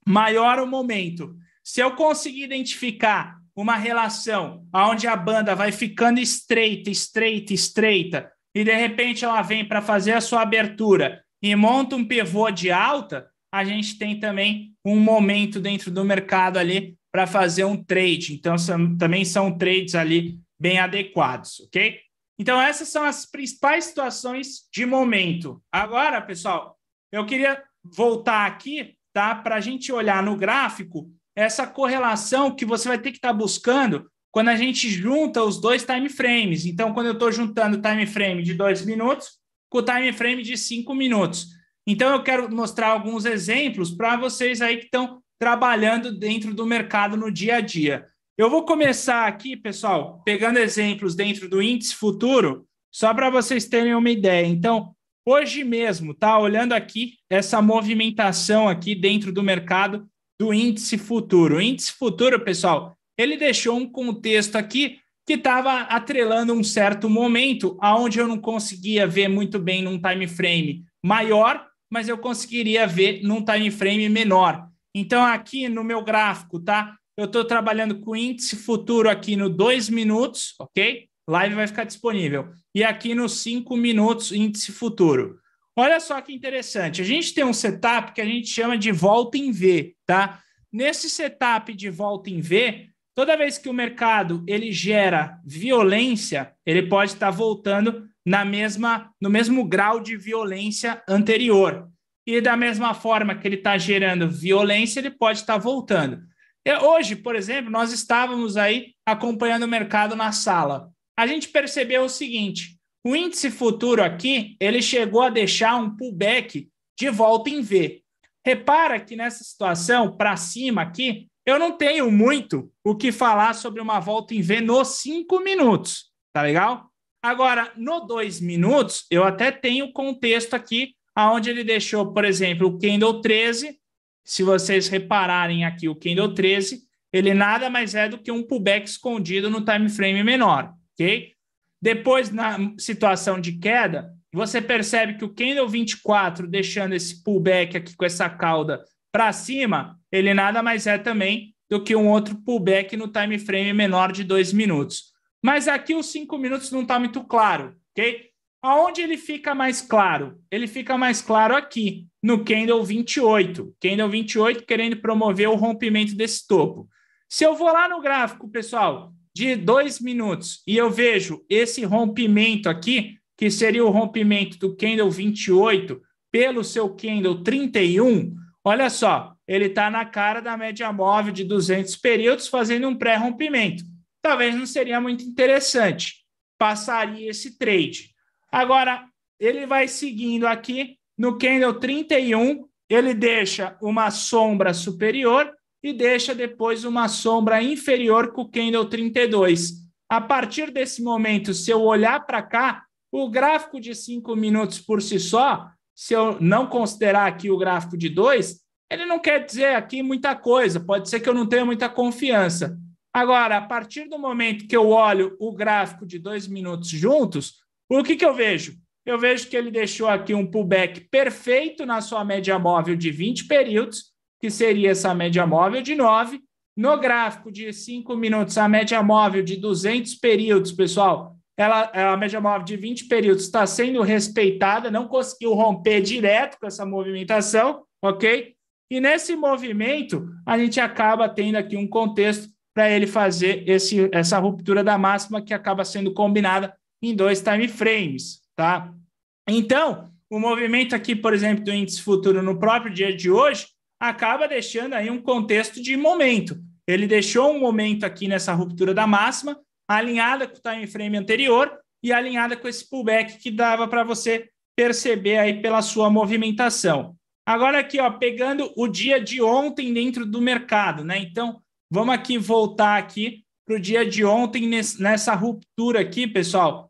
maior o momento. Se eu conseguir identificar uma relação onde a banda vai ficando estreita, estreita, estreita, e de repente ela vem para fazer a sua abertura e monta um pivô de alta, a gente tem também um momento dentro do mercado ali para fazer um trade. Então, são, também são trades ali bem adequados, ok? Então, essas são as principais situações de momento. Agora, pessoal, eu queria voltar aqui, tá? Para a gente olhar no gráfico essa correlação que você vai ter que estar tá buscando quando a gente junta os dois time frames. Então, quando eu estou juntando o time frame de dois minutos com o time frame de cinco minutos. Então, eu quero mostrar alguns exemplos para vocês aí que estão trabalhando dentro do mercado no dia a dia. Eu vou começar aqui, pessoal, pegando exemplos dentro do índice futuro, só para vocês terem uma ideia. Então, hoje mesmo, tá? Olhando aqui essa movimentação aqui dentro do mercado do índice futuro. O índice futuro, pessoal, ele deixou um contexto aqui que estava atrelando um certo momento aonde eu não conseguia ver muito bem num time frame maior, mas eu conseguiria ver num time frame menor. Então aqui no meu gráfico, tá? Eu estou trabalhando com índice futuro aqui no 2 minutos, ok? Live vai ficar disponível. E aqui nos 5 minutos, índice futuro. Olha só que interessante. A gente tem um setup que a gente chama de volta em V, tá? Nesse setup de volta em V, toda vez que o mercado ele gera violência, ele pode estar voltando na mesma no mesmo grau de violência anterior. E da mesma forma que ele está gerando violência, ele pode estar voltando. É, hoje, por exemplo, nós estávamos aí acompanhando o mercado na sala. A gente percebeu o seguinte: o índice futuro aqui ele chegou a deixar um pullback de volta em V. Repara que nessa situação, para cima aqui, eu não tenho muito o que falar sobre uma volta em V nos 5 minutos, tá legal? Agora, no 2 minutos, eu até tenho contexto aqui, aonde ele deixou, por exemplo, o candle 13 se vocês repararem aqui o candle 13, ele nada mais é do que um pullback escondido no time frame menor, ok? Depois, na situação de queda, você percebe que o candle 24, deixando esse pullback aqui com essa cauda para cima, ele nada mais é também do que um outro pullback no time frame menor de dois minutos. Mas aqui os cinco minutos não está muito claro, ok? Aonde ele fica mais claro? Ele fica mais claro aqui, no candle 28. Candle 28 querendo promover o rompimento desse topo. Se eu vou lá no gráfico, pessoal, de dois minutos e eu vejo esse rompimento aqui, que seria o rompimento do candle 28 pelo seu candle 31, olha só, ele está na cara da média móvel de 200 períodos fazendo um pré-rompimento. Talvez não seria muito interessante. Passaria esse trade. Agora, ele vai seguindo aqui no candle 31, ele deixa uma sombra superior e deixa depois uma sombra inferior com o candle 32. A partir desse momento, se eu olhar para cá, o gráfico de 5 minutos por si só, se eu não considerar aqui o gráfico de 2, ele não quer dizer aqui muita coisa, pode ser que eu não tenha muita confiança. Agora, a partir do momento que eu olho o gráfico de dois minutos juntos, o que, que eu vejo? Eu vejo que ele deixou aqui um pullback perfeito na sua média móvel de 20 períodos, que seria essa média móvel de 9. No gráfico de 5 minutos, a média móvel de 200 períodos, pessoal, ela, a média móvel de 20 períodos está sendo respeitada, não conseguiu romper direto com essa movimentação, ok? E nesse movimento, a gente acaba tendo aqui um contexto para ele fazer esse, essa ruptura da máxima que acaba sendo combinada em dois time frames, tá? Então, o movimento aqui, por exemplo, do índice futuro no próprio dia de hoje, acaba deixando aí um contexto de momento. Ele deixou um momento aqui nessa ruptura da máxima, alinhada com o time frame anterior e alinhada com esse pullback que dava para você perceber aí pela sua movimentação. Agora aqui, ó, pegando o dia de ontem dentro do mercado, né? Então, vamos aqui voltar aqui para o dia de ontem, nessa ruptura aqui, pessoal,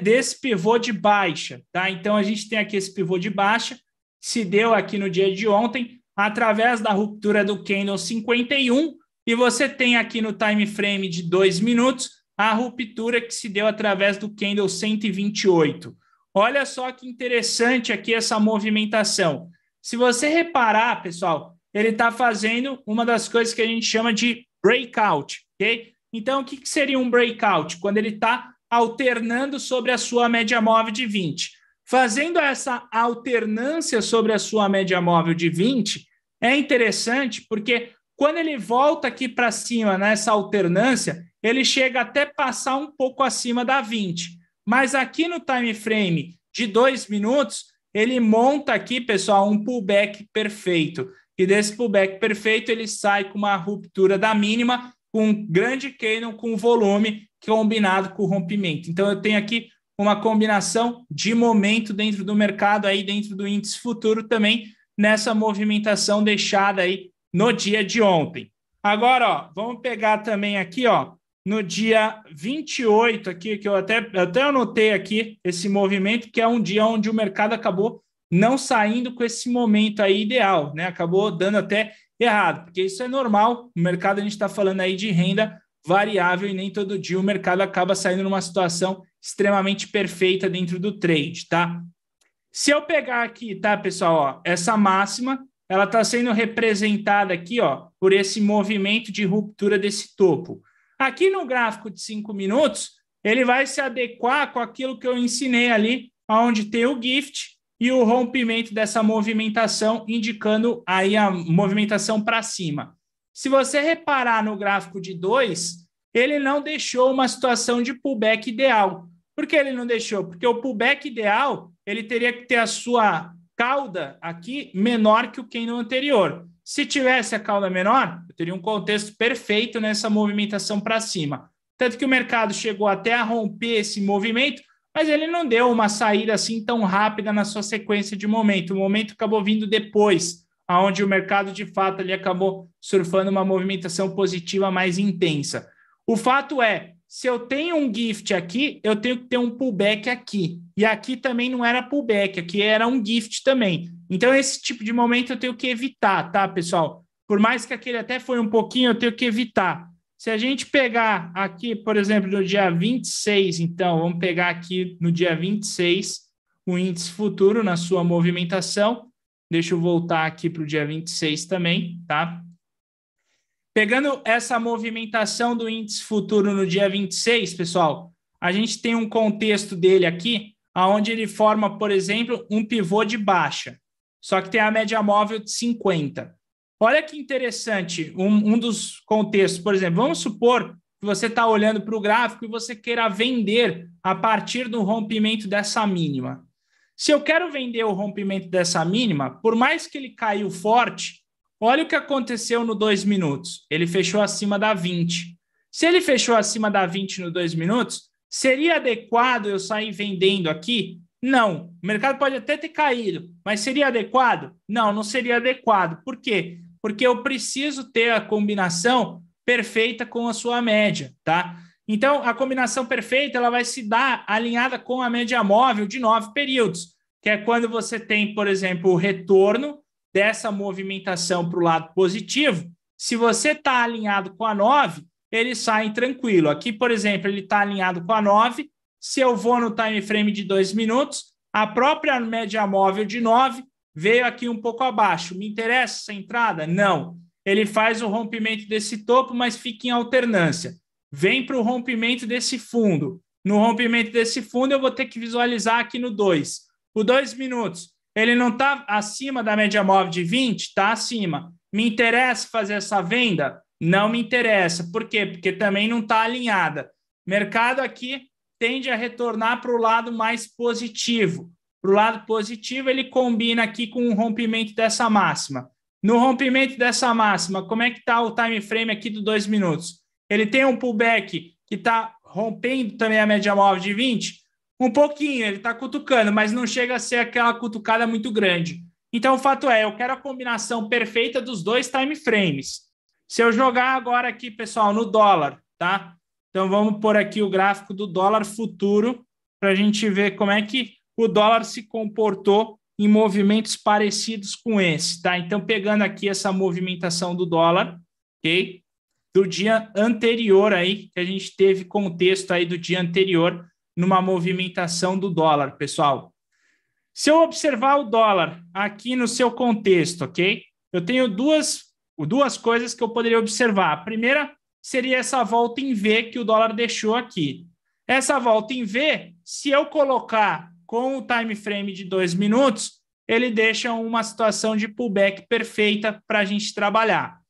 desse pivô de baixa. Tá? Então, a gente tem aqui esse pivô de baixa, se deu aqui no dia de ontem, através da ruptura do candle 51, e você tem aqui no time frame de dois minutos a ruptura que se deu através do candle 128. Olha só que interessante aqui essa movimentação. Se você reparar, pessoal, ele está fazendo uma das coisas que a gente chama de breakout, ok? Então, o que, seria um breakout? Quando ele está alternando sobre a sua média móvel de 20. Fazendo essa alternância sobre a sua média móvel de 20, é interessante porque quando ele volta aqui para cima nessa alternância, ele chega até passar um pouco acima da 20. Mas aqui no time frame de dois minutos, ele monta aqui, pessoal, um pullback perfeito. E desse pullback perfeito, ele sai com uma ruptura da mínima com grande Canon com volume combinado com o rompimento. Então eu tenho aqui uma combinação de momento dentro do mercado aí dentro do índice futuro também nessa movimentação deixada aí no dia de ontem. Agora, ó, vamos pegar também aqui, ó, no dia 28 aqui que eu até até anotei aqui esse movimento que é um dia onde o mercado acabou não saindo com esse momento aí ideal, né? Acabou dando até errado, porque isso é normal. No mercado, a gente está falando aí de renda variável e nem todo dia o mercado acaba saindo numa situação extremamente perfeita dentro do trade, tá? Se eu pegar aqui, tá, pessoal, ó, essa máxima, ela está sendo representada aqui, ó, por esse movimento de ruptura desse topo. Aqui no gráfico de cinco minutos, ele vai se adequar com aquilo que eu ensinei ali, onde tem o gift, e o rompimento dessa movimentação, indicando aí a movimentação para cima. Se você reparar no gráfico de 2, ele não deixou uma situação de pullback ideal. Por que ele não deixou? Porque o pullback ideal ele teria que ter a sua cauda aqui menor que o candle anterior. Se tivesse a cauda menor, eu teria um contexto perfeito nessa movimentação para cima. Tanto que o mercado chegou até a romper esse movimento, mas ele não deu uma saída assim tão rápida na sua sequência de momento. O momento acabou vindo depois, aonde o mercado de fato ele acabou surfando uma movimentação positiva mais intensa. O fato é, se eu tenho um gift aqui, eu tenho que ter um pullback aqui. E aqui também não era pullback, aqui era um gift também. Então esse tipo de momento eu tenho que evitar, tá, pessoal? Por mais que aquele até foi um pouquinho, eu tenho que evitar. Se a gente pegar aqui, por exemplo, no dia 26, então, vamos pegar aqui no dia 26 o índice futuro na sua movimentação. Deixa eu voltar aqui para o dia 26 também, tá? Pegando essa movimentação do índice futuro no dia 26, pessoal, a gente tem um contexto dele aqui, aonde ele forma, por exemplo, um pivô de baixa, só que tem a média móvel de 50. Olha que interessante, um, um dos contextos, por exemplo, vamos supor que você está olhando para o gráfico e você queira vender a partir do rompimento dessa mínima. Se eu quero vender o rompimento dessa mínima, por mais que ele caiu forte, olha o que aconteceu no 2 minutos. Ele fechou acima da 20. Se ele fechou acima da 20 no 2 minutos, seria adequado eu sair vendendo aqui? Não. O mercado pode até ter caído, mas seria adequado? Não, não seria adequado. Por quê? porque eu preciso ter a combinação perfeita com a sua média, tá? Então, a combinação perfeita ela vai se dar alinhada com a média móvel de nove períodos, que é quando você tem, por exemplo, o retorno dessa movimentação para o lado positivo. Se você está alinhado com a 9, ele sai tranquilo. Aqui, por exemplo, ele está alinhado com a 9. Se eu vou no time frame de dois minutos, a própria média móvel de 9 veio aqui um pouco abaixo. Me interessa essa entrada? Não. Ele faz o rompimento desse topo, mas fica em alternância. Vem para o rompimento desse fundo. No rompimento desse fundo, eu vou ter que visualizar aqui no 2. O 2 minutos, ele não está acima da média móvel de 20? Está acima. Me interessa fazer essa venda? Não me interessa. Por quê? Porque também não está alinhada. Mercado aqui tende a retornar para o lado mais positivo. Para o lado positivo, ele combina aqui com o rompimento dessa máxima. No rompimento dessa máxima, como é que está o time frame aqui do dois minutos? Ele tem um pullback que está rompendo também a média móvel de 20? Um pouquinho, ele está cutucando, mas não chega a ser aquela cutucada muito grande. Então, o fato é, eu quero a combinação perfeita dos dois time frames. Se eu jogar agora aqui, pessoal, no dólar, tá? Então, vamos por aqui o gráfico do dólar futuro para a gente ver como é que o dólar se comportou em movimentos parecidos com esse, tá? Então, pegando aqui essa movimentação do dólar, ok? Do dia anterior aí, que a gente teve contexto aí do dia anterior, numa movimentação do dólar, pessoal. Se eu observar o dólar aqui no seu contexto, ok? Eu tenho duas, duas coisas que eu poderia observar. A primeira seria essa volta em V que o dólar deixou aqui. Essa volta em V, se eu colocar com o time frame de dois minutos, ele deixa uma situação de pullback perfeita para a gente trabalhar.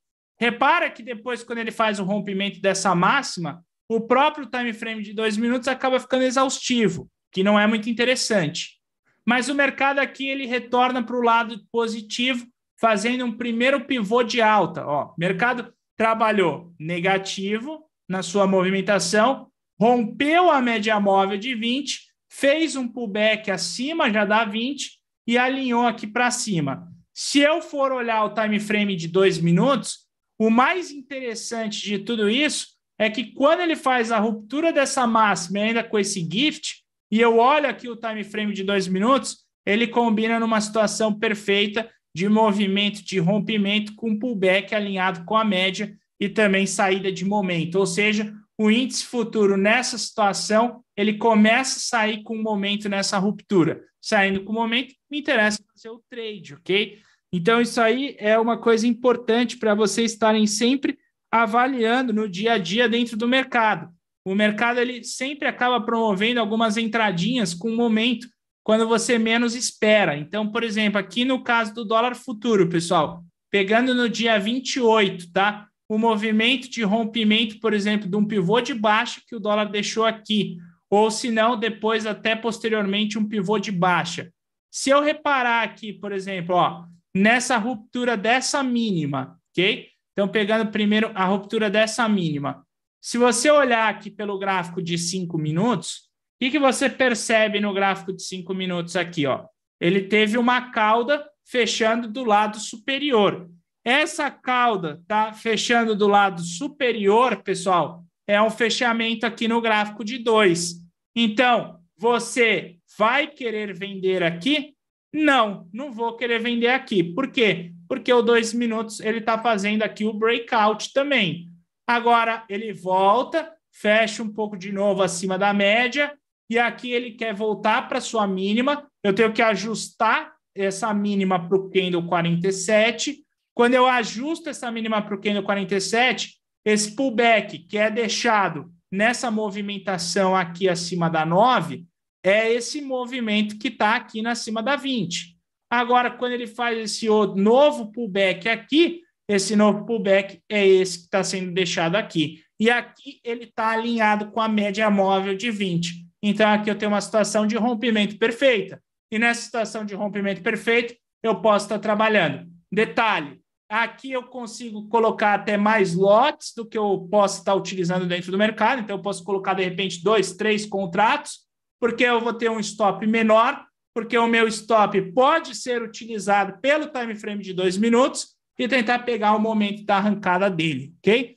Repara que depois, quando ele faz o rompimento dessa máxima, o próprio time frame de dois minutos acaba ficando exaustivo, que não é muito interessante. Mas o mercado aqui ele retorna para o lado positivo, fazendo um primeiro pivô de alta. Ó, mercado trabalhou negativo na sua movimentação, rompeu a média móvel de 20 fez um pullback acima, já dá 20 e alinhou aqui para cima. Se eu for olhar o time frame de dois minutos, o mais interessante de tudo isso é que quando ele faz a ruptura dessa máxima ainda com esse gift, e eu olho aqui o time frame de dois minutos, ele combina numa situação perfeita de movimento de rompimento com pullback alinhado com a média e também saída de momento. Ou seja, o índice futuro nessa situação, ele começa a sair com o um momento nessa ruptura. Saindo com o um momento, me interessa fazer o trade, ok? Então, isso aí é uma coisa importante para vocês estarem sempre avaliando no dia a dia dentro do mercado. O mercado ele sempre acaba promovendo algumas entradinhas com o momento quando você menos espera. Então, por exemplo, aqui no caso do dólar futuro, pessoal, pegando no dia 28, tá? o movimento de rompimento, por exemplo, de um pivô de baixa que o dólar deixou aqui, ou se não, depois até posteriormente um pivô de baixa. Se eu reparar aqui, por exemplo, ó, nessa ruptura dessa mínima, ok? Então, pegando primeiro a ruptura dessa mínima. Se você olhar aqui pelo gráfico de cinco minutos, o que, que você percebe no gráfico de cinco minutos aqui? Ó? Ele teve uma cauda fechando do lado superior. Essa cauda tá fechando do lado superior, pessoal, é um fechamento aqui no gráfico de 2. Então, você vai querer vender aqui? Não, não vou querer vender aqui. Por quê? Porque o 2 minutos ele está fazendo aqui o breakout também. Agora ele volta, fecha um pouco de novo acima da média, e aqui ele quer voltar para sua mínima. Eu tenho que ajustar essa mínima para o candle 47 quando eu ajusto essa mínima para o candle 47, esse pullback que é deixado nessa movimentação aqui acima da 9 é esse movimento que está aqui na cima da 20. Agora, quando ele faz esse novo pullback aqui, esse novo pullback é esse que está sendo deixado aqui. E aqui ele está alinhado com a média móvel de 20. Então, aqui eu tenho uma situação de rompimento perfeita. E nessa situação de rompimento perfeito, eu posso estar tá trabalhando. Detalhe: Aqui eu consigo colocar até mais lotes do que eu posso estar utilizando dentro do mercado. Então, eu posso colocar, de repente, dois, três contratos, porque eu vou ter um stop menor, porque o meu stop pode ser utilizado pelo time frame de dois minutos e tentar pegar o momento da arrancada dele, ok?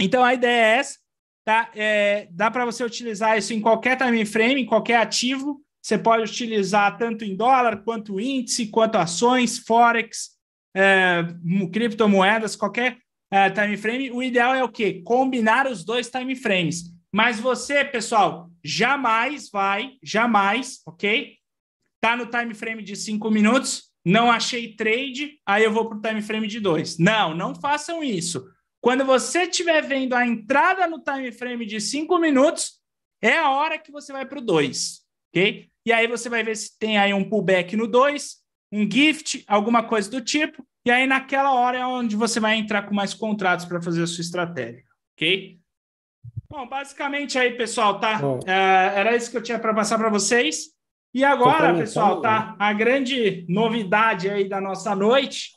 Então, a ideia é essa. Tá? É, dá para você utilizar isso em qualquer time frame, em qualquer ativo. Você pode utilizar tanto em dólar, quanto índice, quanto ações, forex, é, criptomoedas, qualquer é, time frame, o ideal é o quê? Combinar os dois time frames. Mas você, pessoal, jamais vai, jamais, ok? Tá no time frame de 5 minutos, não achei trade, aí eu vou para o time frame de 2. Não, não façam isso. Quando você estiver vendo a entrada no time frame de 5 minutos, é a hora que você vai para o 2, ok? E aí você vai ver se tem aí um pullback no 2, um gift, alguma coisa do tipo, e aí naquela hora é onde você vai entrar com mais contratos para fazer a sua estratégia, ok? Bom, basicamente aí, pessoal, tá? É, era isso que eu tinha para passar para vocês. E agora, pessoal, tá? Né? A grande novidade aí da nossa noite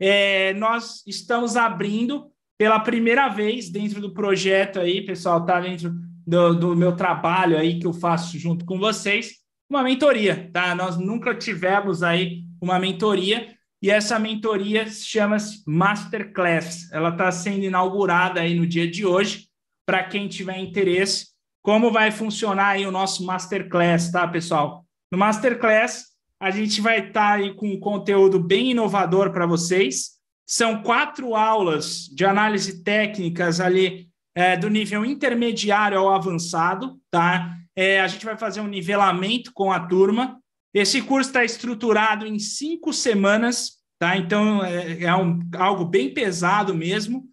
é nós estamos abrindo pela primeira vez dentro do projeto aí, pessoal, tá? Dentro do, do meu trabalho aí que eu faço junto com vocês, uma mentoria, tá? Nós nunca tivemos aí uma mentoria, e essa mentoria chama-se Masterclass. Ela está sendo inaugurada aí no dia de hoje, para quem tiver interesse. Como vai funcionar aí o nosso Masterclass, tá, pessoal? No Masterclass, a gente vai estar tá aí com um conteúdo bem inovador para vocês. São quatro aulas de análise técnicas ali é, do nível intermediário ao avançado, tá? É, a gente vai fazer um nivelamento com a turma esse curso está estruturado em cinco semanas, tá? Então é, é um, algo bem pesado mesmo.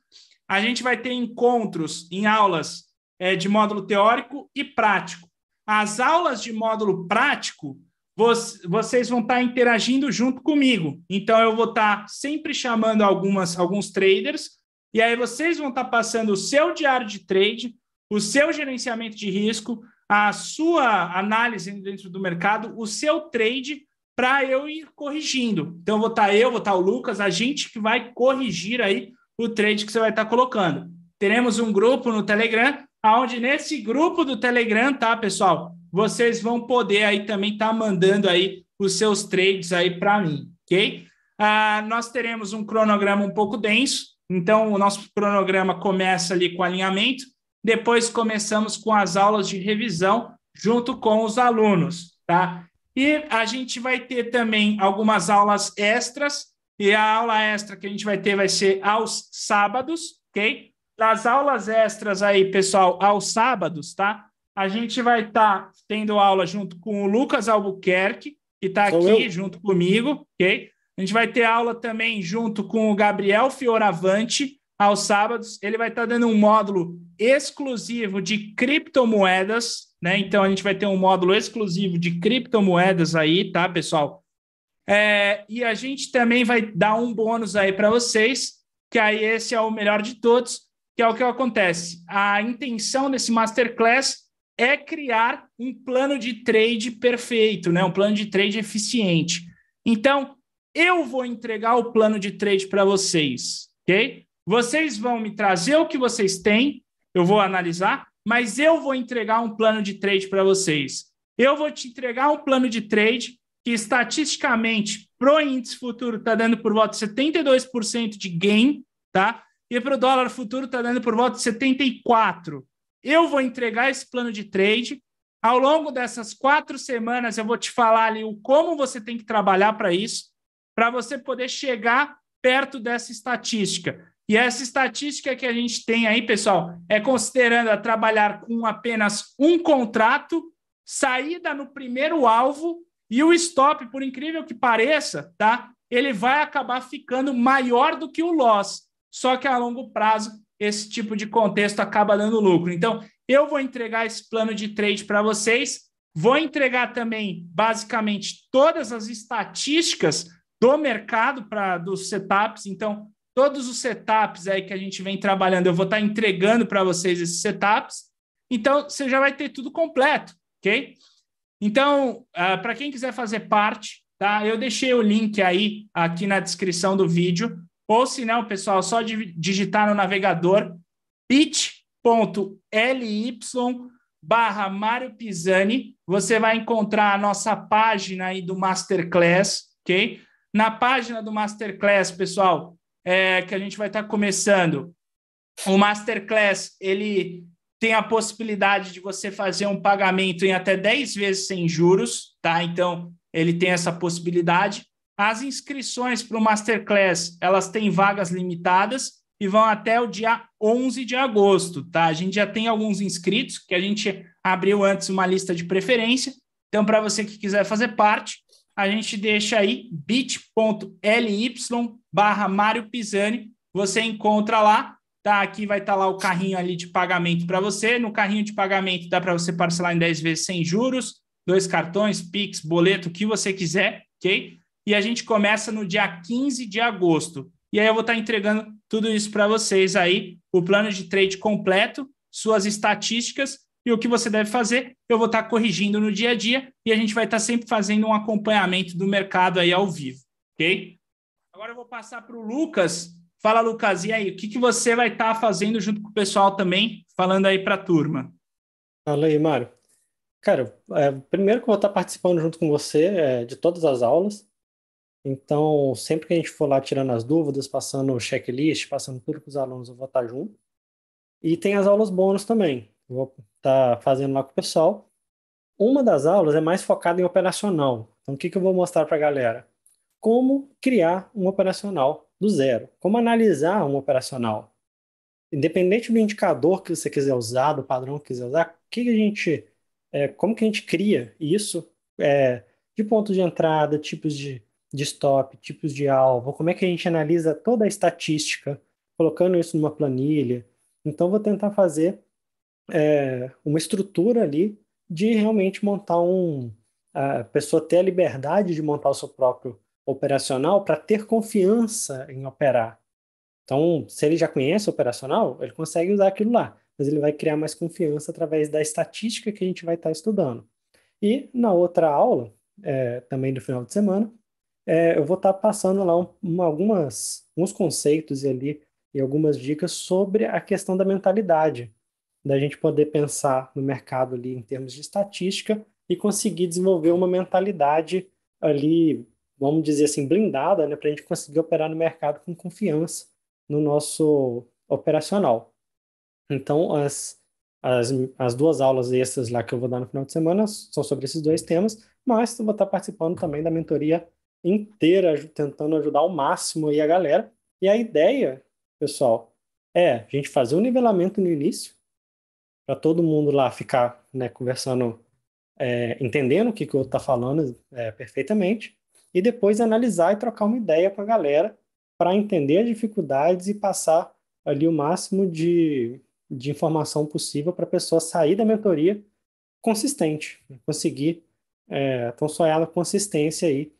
A gente vai ter encontros em aulas é, de módulo teórico e prático. As aulas de módulo prático, você, vocês vão estar tá interagindo junto comigo. Então eu vou estar tá sempre chamando algumas, alguns traders, e aí vocês vão estar tá passando o seu diário de trade, o seu gerenciamento de risco, a sua análise dentro do mercado, o seu trade, para eu ir corrigindo. Então, vou estar eu, vou tá estar tá o Lucas, a gente que vai corrigir aí o trade que você vai estar tá colocando. Teremos um grupo no Telegram, aonde nesse grupo do Telegram, tá, pessoal? Vocês vão poder aí também estar mandando aí os seus trades aí para mim, ok? Ah, nós teremos um cronograma um pouco denso, então o nosso cronograma começa ali com alinhamento, depois começamos com as aulas de revisão junto com os alunos, tá? E a gente vai ter também algumas aulas extras, e a aula extra que a gente vai ter vai ser aos sábados, ok? Das aulas extras aí, pessoal, aos sábados, tá? A gente vai estar tá tendo aula junto com o Lucas Albuquerque, que está aqui eu. junto comigo, ok? A gente vai ter aula também junto com o Gabriel Fioravante, aos sábados. Ele vai estar dando um módulo exclusivo de criptomoedas, né? Então a gente vai ter um módulo exclusivo de criptomoedas aí, tá, pessoal? É, e a gente também vai dar um bônus aí para vocês, que aí esse é o melhor de todos, que é o que acontece. A intenção desse masterclass é criar um plano de trade perfeito, né? Um plano de trade eficiente. Então, eu vou entregar o plano de trade para vocês, ok? Vocês vão me trazer o que vocês têm, eu vou analisar, mas eu vou entregar um plano de trade para vocês. Eu vou te entregar um plano de trade que estatisticamente pro índice futuro está dando por volta de 72% de gain, tá? E para o dólar futuro está dando por volta de 74. Eu vou entregar esse plano de trade. Ao longo dessas quatro semanas, eu vou te falar ali o como você tem que trabalhar para isso, para você poder chegar perto dessa estatística. E essa estatística que a gente tem aí, pessoal, é considerando a trabalhar com apenas um contrato, saída no primeiro alvo e o stop, por incrível que pareça, tá? Ele vai acabar ficando maior do que o loss. Só que a longo prazo, esse tipo de contexto acaba dando lucro. Então, eu vou entregar esse plano de trade para vocês. Vou entregar também, basicamente, todas as estatísticas do mercado para dos setups. Então, todos os setups aí que a gente vem trabalhando, eu vou estar tá entregando para vocês esses setups. Então, você já vai ter tudo completo, ok? Então, uh, ah, para quem quiser fazer parte, tá? Eu deixei o link aí aqui na descrição do vídeo. Ou se não, pessoal, só digitar no navegador bit.ly barra Mário Pisani. Você vai encontrar a nossa página aí do Masterclass, ok? Na página do Masterclass, pessoal, é, que a gente vai estar tá começando. O Masterclass, ele tem a possibilidade de você fazer um pagamento em até 10 vezes sem juros, tá? Então, ele tem essa possibilidade. As inscrições para o Masterclass, elas têm vagas limitadas e vão até o dia 11 de agosto, tá? A gente já tem alguns inscritos, que a gente abriu antes uma lista de preferência. Então, para você que quiser fazer parte, a gente deixa aí bit.ly barra Mário Pisani. Você encontra lá, tá? Aqui vai estar tá lá o carrinho ali de pagamento para você. No carrinho de pagamento dá para você parcelar em 10 vezes sem juros, dois cartões, Pix, boleto, o que você quiser, ok? E a gente começa no dia 15 de agosto. E aí eu vou estar tá entregando tudo isso para vocês aí, o plano de trade completo, suas estatísticas e o que você deve fazer, eu vou estar corrigindo no dia a dia e a gente vai estar sempre fazendo um acompanhamento do mercado aí ao vivo, ok? Agora eu vou passar para o Lucas. Fala, Lucas, e aí, o que, que você vai estar fazendo junto com o pessoal também, falando aí para a turma? Fala aí, Mário. Cara, é, primeiro que eu vou estar participando junto com você é, de todas as aulas. Então, sempre que a gente for lá tirando as dúvidas, passando o checklist, passando tudo para os alunos, eu vou estar junto. E tem as aulas bônus também. vou está fazendo lá com o pessoal. Uma das aulas é mais focada em operacional. Então, o que, que eu vou mostrar para a galera? Como criar um operacional do zero. Como analisar um operacional. Independente do indicador que você quiser usar, do padrão que quiser usar, que, que a gente, é, como que a gente cria isso é, de pontos de entrada, tipos de, de stop, tipos de alvo, como é que a gente analisa toda a estatística, colocando isso numa planilha. Então, vou tentar fazer é, uma estrutura ali de realmente montar um. A pessoa ter a liberdade de montar o seu próprio operacional para ter confiança em operar. Então, se ele já conhece o operacional, ele consegue usar aquilo lá, mas ele vai criar mais confiança através da estatística que a gente vai estar tá estudando. E na outra aula, é, também do final de semana, é, eu vou estar tá passando lá um, algumas uns conceitos ali e algumas dicas sobre a questão da mentalidade da gente poder pensar no mercado ali em termos de estatística e conseguir desenvolver uma mentalidade ali, vamos dizer assim, blindada, né, para a gente conseguir operar no mercado com confiança no nosso operacional. Então, as, as, as duas aulas extras lá que eu vou dar no final de semana são sobre esses dois temas, mas eu vou estar participando também da mentoria inteira, tentando ajudar ao máximo aí a galera. E a ideia, pessoal, é a gente fazer um nivelamento no início, para todo mundo lá ficar né, conversando, é, entendendo o que, que o outro está falando é, perfeitamente, e depois analisar e trocar uma ideia com a galera para entender as dificuldades e passar ali o máximo de, de informação possível para a pessoa sair da mentoria consistente, conseguir é, tão sonhada consistência aí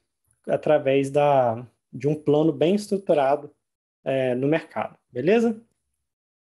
através da, de um plano bem estruturado é, no mercado, beleza?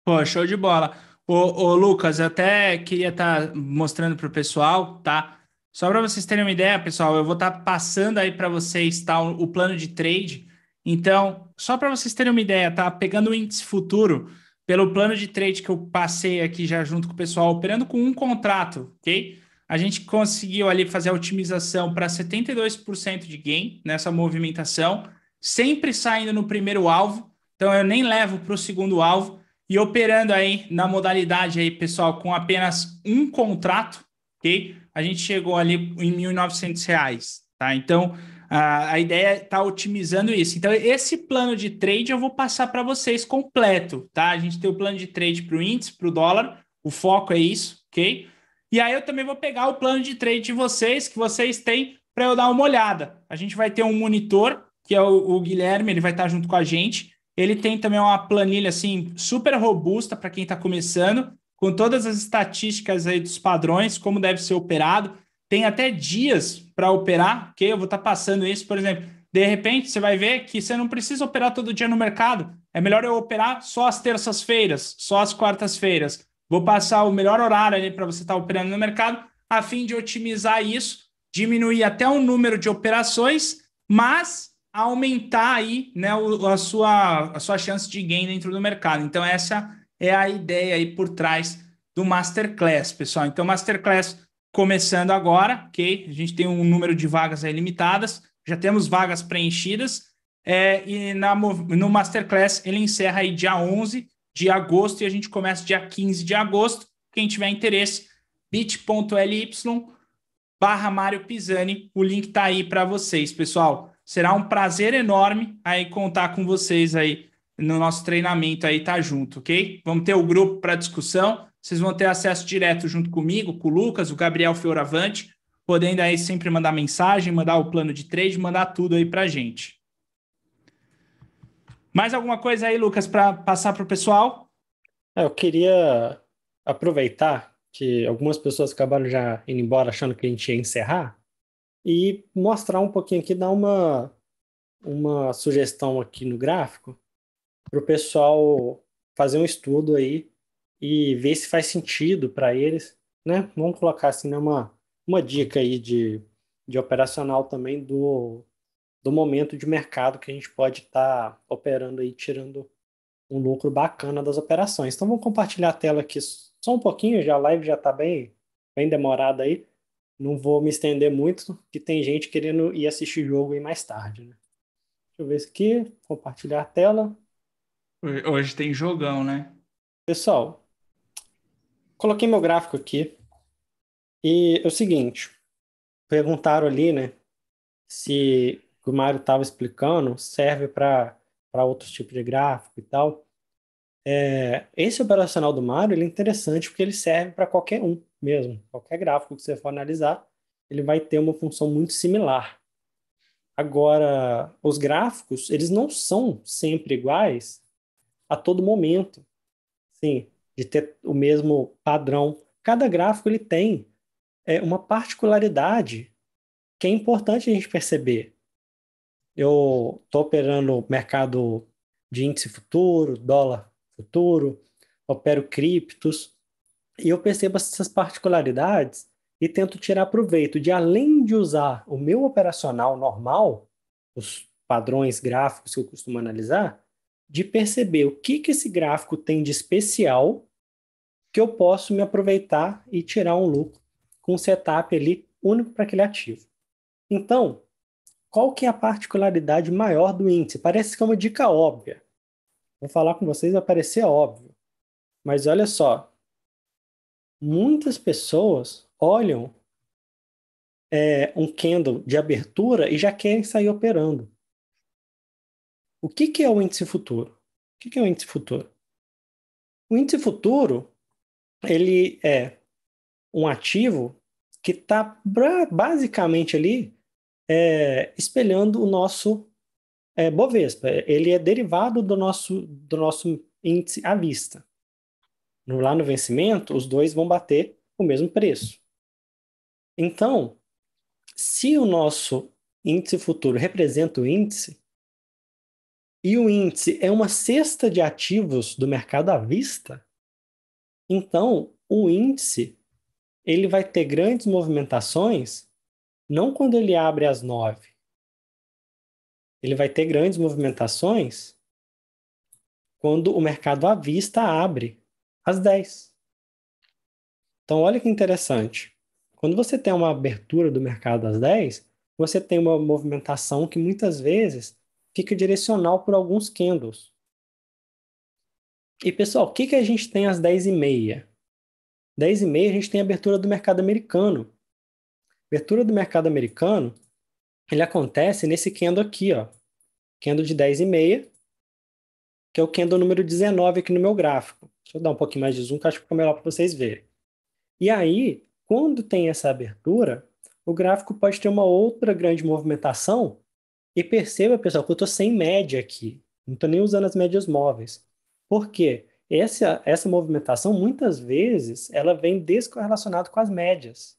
Pô, show de bola. Ô, ô Lucas, eu até queria estar tá mostrando para o pessoal, tá? Só para vocês terem uma ideia, pessoal, eu vou estar tá passando aí para vocês tá, o, o plano de trade. Então, só para vocês terem uma ideia, tá? Pegando o índice futuro, pelo plano de trade que eu passei aqui já junto com o pessoal, operando com um contrato, ok? A gente conseguiu ali fazer a otimização para 72% de gain nessa movimentação, sempre saindo no primeiro alvo. Então, eu nem levo para o segundo alvo e operando aí na modalidade aí, pessoal, com apenas um contrato, ok? A gente chegou ali em R$ 1.900, reais, tá? Então, a, a ideia é tá otimizando isso. Então, esse plano de trade eu vou passar para vocês completo, tá? A gente tem o plano de trade para o índice, para o dólar, o foco é isso, ok? E aí eu também vou pegar o plano de trade de vocês, que vocês têm, para eu dar uma olhada. A gente vai ter um monitor, que é o, o Guilherme, ele vai estar tá junto com a gente, ele tem também uma planilha assim super robusta para quem está começando, com todas as estatísticas aí dos padrões, como deve ser operado. Tem até dias para operar, ok? Eu vou estar tá passando isso, por exemplo. De repente, você vai ver que você não precisa operar todo dia no mercado. É melhor eu operar só as terças-feiras, só as quartas-feiras. Vou passar o melhor horário ali para você estar tá operando no mercado, a fim de otimizar isso, diminuir até o número de operações, mas aumentar aí né, o, a, sua, a sua chance de gain dentro do mercado. Então, essa é a ideia aí por trás do Masterclass, pessoal. Então, Masterclass começando agora, ok? A gente tem um número de vagas aí limitadas, já temos vagas preenchidas, é, e na, no Masterclass ele encerra aí dia 11 de agosto e a gente começa dia 15 de agosto. Quem tiver interesse, bit.ly barra Mário Pisani, o link está aí para vocês, pessoal. Será um prazer enorme aí contar com vocês aí no nosso treinamento aí, tá junto, ok? Vamos ter o grupo para discussão. Vocês vão ter acesso direto junto comigo, com o Lucas, o Gabriel Fioravante, podendo aí sempre mandar mensagem, mandar o plano de trade, mandar tudo aí para gente. Mais alguma coisa aí, Lucas, para passar para o pessoal? É, eu queria aproveitar que algumas pessoas acabaram já indo embora achando que a gente ia encerrar e mostrar um pouquinho aqui, dar uma, uma sugestão aqui no gráfico para o pessoal fazer um estudo aí e ver se faz sentido para eles, né? Vamos colocar assim né, uma, uma dica aí de, de operacional também do, do momento de mercado que a gente pode estar tá operando aí, tirando um lucro bacana das operações. Então vamos compartilhar a tela aqui só um pouquinho, já a live já está bem, bem demorada aí. Não vou me estender muito, que tem gente querendo ir assistir o jogo aí mais tarde, né? Deixa eu ver isso aqui, compartilhar a tela. Hoje tem jogão, né? Pessoal, coloquei meu gráfico aqui. E é o seguinte, perguntaram ali, né, se o que o Mário estava explicando serve para outros tipos de gráfico e tal. É, esse operacional do Mário ele é interessante porque ele serve para qualquer um mesmo, qualquer gráfico que você for analisar, ele vai ter uma função muito similar. Agora, os gráficos, eles não são sempre iguais a todo momento. Sim, de ter o mesmo padrão. Cada gráfico ele tem é, uma particularidade que é importante a gente perceber. Eu estou operando mercado de índice futuro, dólar futuro, opero criptos, e eu percebo essas particularidades e tento tirar proveito de, além de usar o meu operacional normal, os padrões gráficos que eu costumo analisar, de perceber o que, que esse gráfico tem de especial que eu posso me aproveitar e tirar um lucro com um setup ali único para aquele ativo. Então, qual que é a particularidade maior do índice? Parece que é uma dica óbvia. Vou falar com vocês, vai parecer óbvio. Mas olha só, muitas pessoas olham é, um candle de abertura e já querem sair operando. O que, que é o índice futuro? O que, que é o índice futuro? O índice futuro ele é um ativo que está basicamente ali é, espelhando o nosso é, Bovespa. Ele é derivado do nosso, do nosso índice à vista lá no vencimento, os dois vão bater o mesmo preço. Então, se o nosso índice futuro representa o índice, e o índice é uma cesta de ativos do mercado à vista, então o índice ele vai ter grandes movimentações não quando ele abre às nove. Ele vai ter grandes movimentações quando o mercado à vista abre às 10. Então, olha que interessante. Quando você tem uma abertura do mercado às 10, você tem uma movimentação que muitas vezes fica direcional por alguns candles. E pessoal, o que, que a gente tem às 10h30? 10h30 a gente tem a abertura do mercado americano. abertura do mercado americano ele acontece nesse candle aqui, ó. Candle de 10 h 10,5, que é o candle número 19 aqui no meu gráfico. Deixa eu dar um pouquinho mais de zoom, que acho que ficou melhor para vocês verem. E aí, quando tem essa abertura, o gráfico pode ter uma outra grande movimentação. E perceba, pessoal, que eu estou sem média aqui. Não estou nem usando as médias móveis. Por quê? Essa, essa movimentação, muitas vezes, ela vem descorrelacionada com as médias.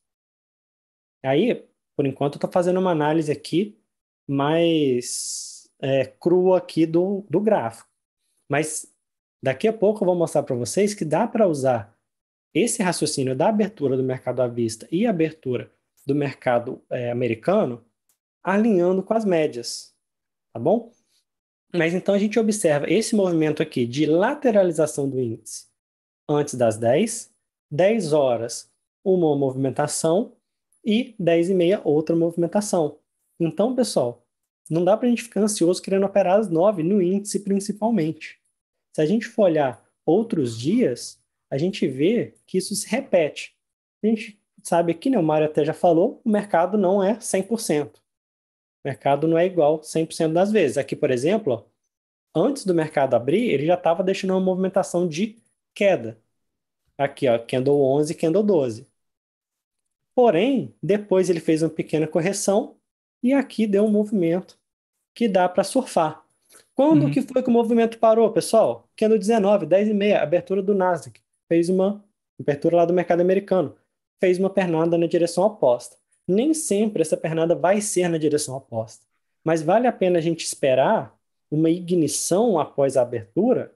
Aí, por enquanto, eu estou fazendo uma análise aqui mais é, crua aqui do, do gráfico. Mas Daqui a pouco eu vou mostrar para vocês que dá para usar esse raciocínio da abertura do mercado à vista e abertura do mercado é, americano alinhando com as médias, tá bom? Mas então a gente observa esse movimento aqui de lateralização do índice antes das 10, 10 horas uma movimentação e 10 e meia outra movimentação. Então, pessoal, não dá para a gente ficar ansioso querendo operar às 9 no índice principalmente. Se a gente for olhar outros dias, a gente vê que isso se repete. A gente sabe que, né, o Mário até já falou, o mercado não é 100%. O mercado não é igual 100% das vezes. Aqui, por exemplo, ó, antes do mercado abrir, ele já estava deixando uma movimentação de queda. Aqui, ó, candle 11, candle 12. Porém, depois ele fez uma pequena correção e aqui deu um movimento que dá para surfar. Quando uhum. que foi que o movimento parou, pessoal? Que é no 19, 10 e meia, abertura do Nasdaq. Fez uma abertura lá do mercado americano. Fez uma pernada na direção oposta. Nem sempre essa pernada vai ser na direção oposta. Mas vale a pena a gente esperar uma ignição após a abertura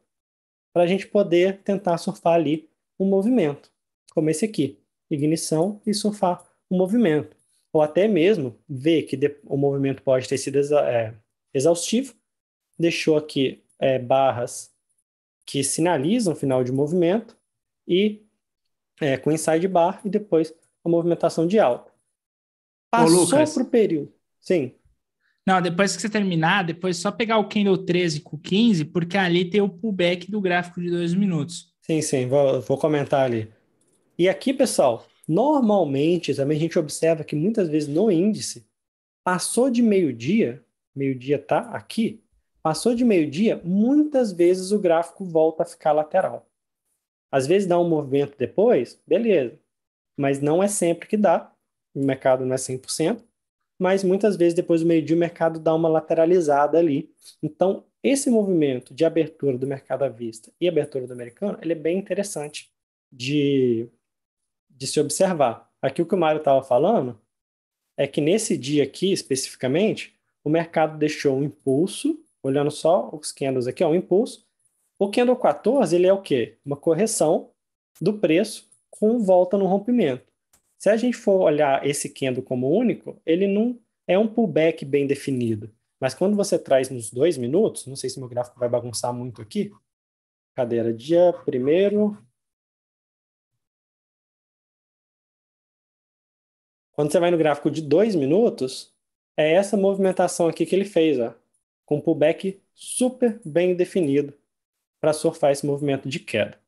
para a gente poder tentar surfar ali um movimento, como esse aqui. Ignição e surfar um movimento. Ou até mesmo ver que o movimento pode ter sido exa é, exaustivo deixou aqui é, barras que sinalizam o final de movimento e é, com inside bar e depois a movimentação de alta. Passou para o período. Sim. Não, depois que você terminar, depois é só pegar o candle 13 com 15, porque ali tem o pullback do gráfico de dois minutos. Sim, sim, vou, vou comentar ali. E aqui, pessoal, normalmente também a gente observa que muitas vezes no índice, passou de meio-dia, meio-dia tá aqui, Passou de meio-dia, muitas vezes o gráfico volta a ficar lateral. Às vezes dá um movimento depois, beleza, mas não é sempre que dá. O mercado não é 100%, mas muitas vezes depois do meio-dia o mercado dá uma lateralizada ali. Então, esse movimento de abertura do mercado à vista e abertura do americano, ele é bem interessante de, de se observar. Aqui o que o Mário estava falando é que nesse dia aqui, especificamente, o mercado deixou um impulso olhando só os candles aqui, ó, o impulso. O candle 14, ele é o quê? Uma correção do preço com volta no rompimento. Se a gente for olhar esse candle como único, ele não é um pullback bem definido. Mas quando você traz nos dois minutos, não sei se meu gráfico vai bagunçar muito aqui. Cadeira, dia primeiro. Quando você vai no gráfico de dois minutos, é essa movimentação aqui que ele fez. Ó com um pullback super bem definido para surfar esse movimento de queda.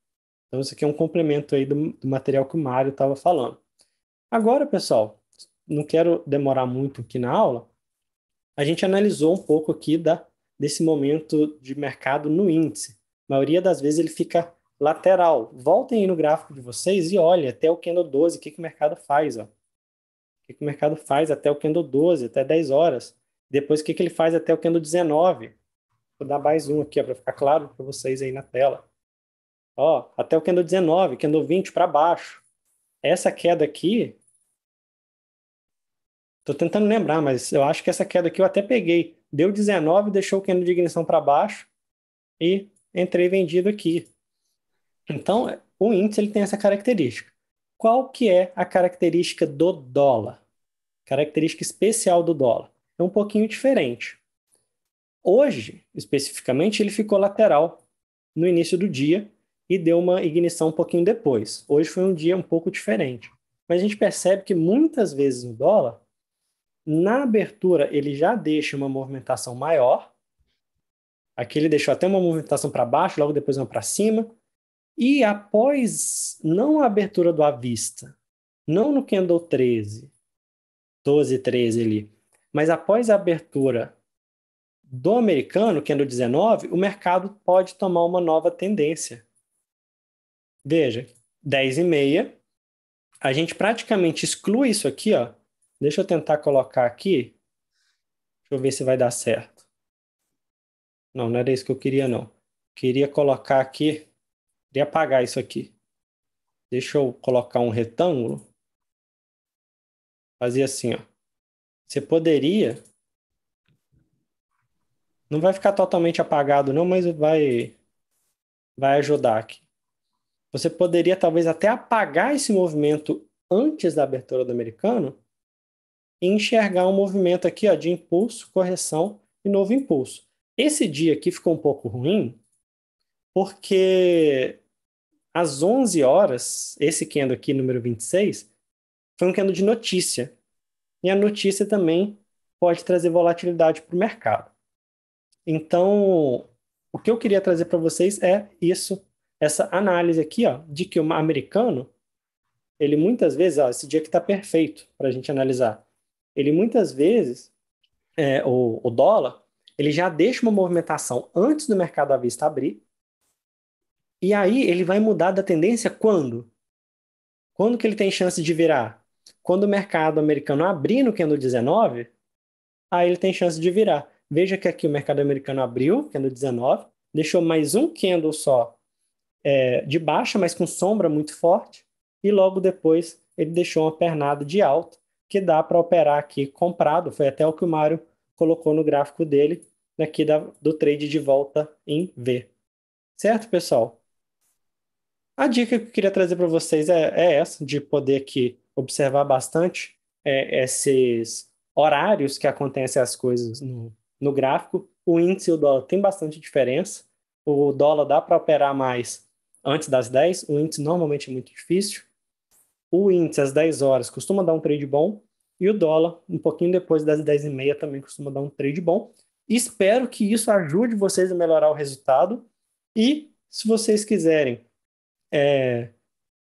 Então, isso aqui é um complemento aí do, do material que o Mário estava falando. Agora, pessoal, não quero demorar muito aqui na aula, a gente analisou um pouco aqui da, desse momento de mercado no índice. A maioria das vezes ele fica lateral. Voltem aí no gráfico de vocês e olhem até o candle 12, o que, que o mercado faz. Ó. O que, que o mercado faz até o candle 12, até 10 horas. Depois, o que, que ele faz até o no 19? Vou dar mais um aqui para ficar claro para vocês aí na tela. Ó, até o candle 19, no 20 para baixo. Essa queda aqui, estou tentando lembrar, mas eu acho que essa queda aqui eu até peguei. Deu 19, deixou o candle de ignição para baixo e entrei vendido aqui. Então, o índice ele tem essa característica. Qual que é a característica do dólar? Característica especial do dólar é um pouquinho diferente. Hoje, especificamente, ele ficou lateral no início do dia e deu uma ignição um pouquinho depois. Hoje foi um dia um pouco diferente. Mas a gente percebe que muitas vezes no dólar, na abertura, ele já deixa uma movimentação maior. Aqui ele deixou até uma movimentação para baixo, logo depois uma para cima. E após não a abertura do à vista, não no candle 13, 12, 13 ali, mas após a abertura do americano, que é no 19, o mercado pode tomar uma nova tendência. Veja, 10 e meia, a gente praticamente exclui isso aqui, ó. Deixa eu tentar colocar aqui. Deixa eu ver se vai dar certo. Não, não era isso que eu queria, não. Queria colocar aqui, queria apagar isso aqui. Deixa eu colocar um retângulo. Fazia assim, ó. Você poderia. Não vai ficar totalmente apagado, não, mas vai, vai ajudar aqui. Você poderia talvez até apagar esse movimento antes da abertura do americano e enxergar um movimento aqui ó, de impulso, correção e novo impulso. Esse dia aqui ficou um pouco ruim, porque às 11 horas, esse candle aqui, número 26, foi um candle de notícia. E a notícia também pode trazer volatilidade para o mercado. Então, o que eu queria trazer para vocês é isso, essa análise aqui, ó, de que o americano, ele muitas vezes, ó, esse dia que está perfeito para a gente analisar, ele muitas vezes, é, o, o dólar, ele já deixa uma movimentação antes do mercado à vista abrir, e aí ele vai mudar da tendência quando? Quando que ele tem chance de virar? Quando o mercado americano abrir no candle 19, aí ele tem chance de virar. Veja que aqui o mercado americano abriu, candle 19, deixou mais um candle só é, de baixa, mas com sombra muito forte, e logo depois ele deixou uma pernada de alta, que dá para operar aqui comprado, foi até o que o Mário colocou no gráfico dele, aqui da, do trade de volta em V. Certo, pessoal? A dica que eu queria trazer para vocês é, é, essa, de poder aqui observar bastante é, esses horários que acontecem as coisas no, no gráfico. O índice e o dólar tem bastante diferença. O dólar dá para operar mais antes das 10, o índice normalmente é muito difícil. O índice às 10 horas costuma dar um trade bom, e o dólar, um pouquinho depois das 10 e meia também costuma dar um trade bom. Espero que isso ajude vocês a melhorar o resultado. E se vocês quiserem é,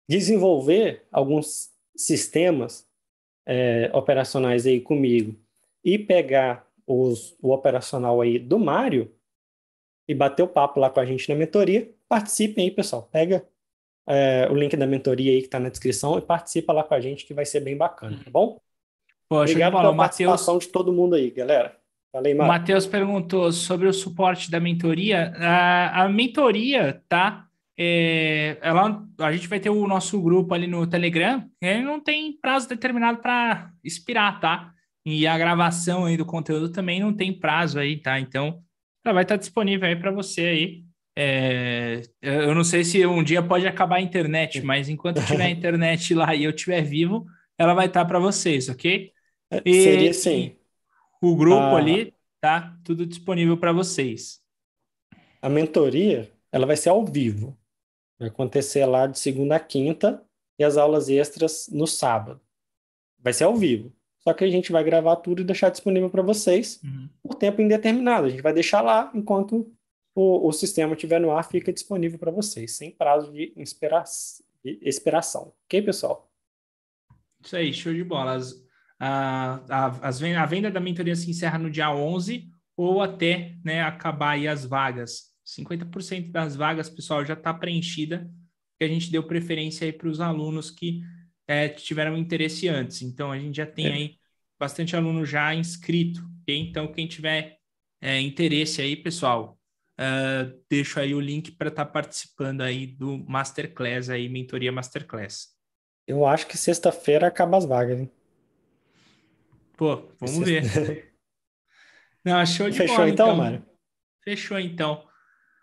desenvolver alguns sistemas é, operacionais aí comigo e pegar os, o operacional aí do Mário e bater o papo lá com a gente na mentoria, participem aí, pessoal. Pega é, o link da mentoria aí que está na descrição e participa lá com a gente, que vai ser bem bacana, tá bom? Poxa, Obrigado pela Mateus... participação de todo mundo aí, galera. Falei, Mário. Matheus perguntou sobre o suporte da mentoria. A, a mentoria, tá? É, ela, a gente vai ter o nosso grupo ali no Telegram. Ele não tem prazo determinado para expirar, tá? E a gravação aí do conteúdo também não tem prazo aí, tá? Então, ela vai estar disponível aí para você aí. É, eu não sei se um dia pode acabar a internet, mas enquanto tiver internet lá e eu estiver vivo, ela vai estar para vocês, ok? É, e Seria sim. O grupo ah. ali tá tudo disponível para vocês. A mentoria, ela vai ser ao vivo. Vai acontecer lá de segunda a quinta e as aulas extras no sábado. Vai ser ao vivo. Só que a gente vai gravar tudo e deixar disponível para vocês uhum. por tempo indeterminado. A gente vai deixar lá enquanto o, o sistema estiver no ar, fica disponível para vocês, sem prazo de, inspira... de expiração. Ok, pessoal? Isso aí, show de bola. a, a venda da mentoria se encerra no dia 11 ou até né, acabar aí as vagas. 50% das vagas, pessoal, já está preenchida, que a gente deu preferência aí para os alunos que é, tiveram interesse antes. Então, a gente já tem é. aí bastante aluno já inscrito. Okay? Então, quem tiver é, interesse aí, pessoal, uh, deixo aí o link para estar tá participando aí do Masterclass, aí, Mentoria Masterclass. Eu acho que sexta-feira acaba as vagas, hein? Pô, vamos ver. Não, de Fechou bola, então, então, Mário? Fechou então.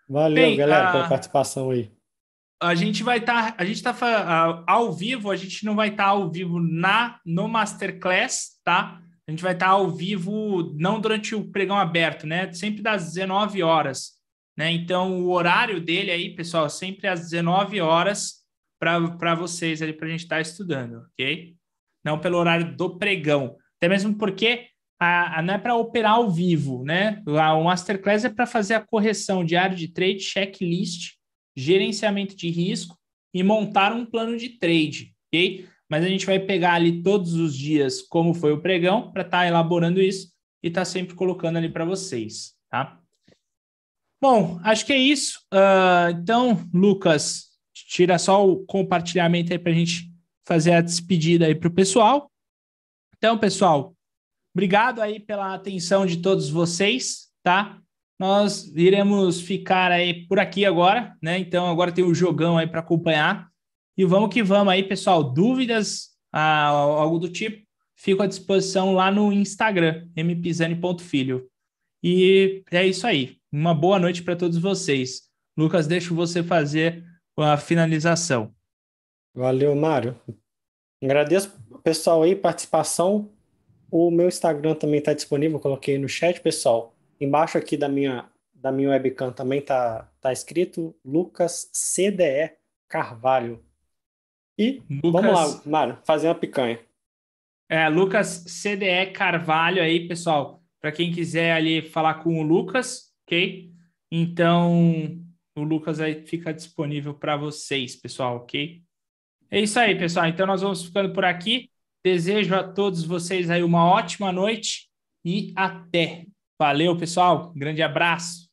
Valeu, Bem, galera, a... pela participação aí. A gente vai estar, tá, a gente está ao vivo, a gente não vai estar tá ao vivo na no masterclass, tá? A gente vai estar tá ao vivo não durante o pregão aberto, né? Sempre das 19 horas, né? Então o horário dele aí, pessoal, é sempre às 19 horas para vocês ali para a gente estar tá estudando, ok? Não pelo horário do pregão, até mesmo porque a, a, não é para operar ao vivo, né? o Masterclass é para fazer a correção diário de trade, checklist, gerenciamento de risco e montar um plano de trade, ok? Mas a gente vai pegar ali todos os dias como foi o pregão para estar tá elaborando isso e estar tá sempre colocando ali para vocês, tá? Bom, acho que é isso. Uh, então, Lucas, tira só o compartilhamento aí para a gente fazer a despedida aí para o pessoal. Então, pessoal, Obrigado aí pela atenção de todos vocês, tá? Nós iremos ficar aí por aqui agora, né? Então agora tem o um jogão aí para acompanhar. E vamos que vamos aí, pessoal. Dúvidas, ah, algo do tipo, fico à disposição lá no Instagram, mpizani.filho. E é isso aí. Uma boa noite para todos vocês. Lucas, deixo você fazer a finalização. Valeu, Mário. Agradeço o pessoal aí, participação. O meu Instagram também está disponível, coloquei no chat, pessoal. Embaixo aqui da minha, da minha webcam também está tá escrito Lucas CDE Carvalho. E Lucas... vamos lá, Mário, fazer uma picanha. É, Lucas CDE Carvalho aí, pessoal. Para quem quiser ali falar com o Lucas, ok? Então, o Lucas aí fica disponível para vocês, pessoal, ok? É isso aí, pessoal. Então, nós vamos ficando por aqui. Desejo a todos vocês aí uma ótima noite e até. Valeu, pessoal. Grande abraço.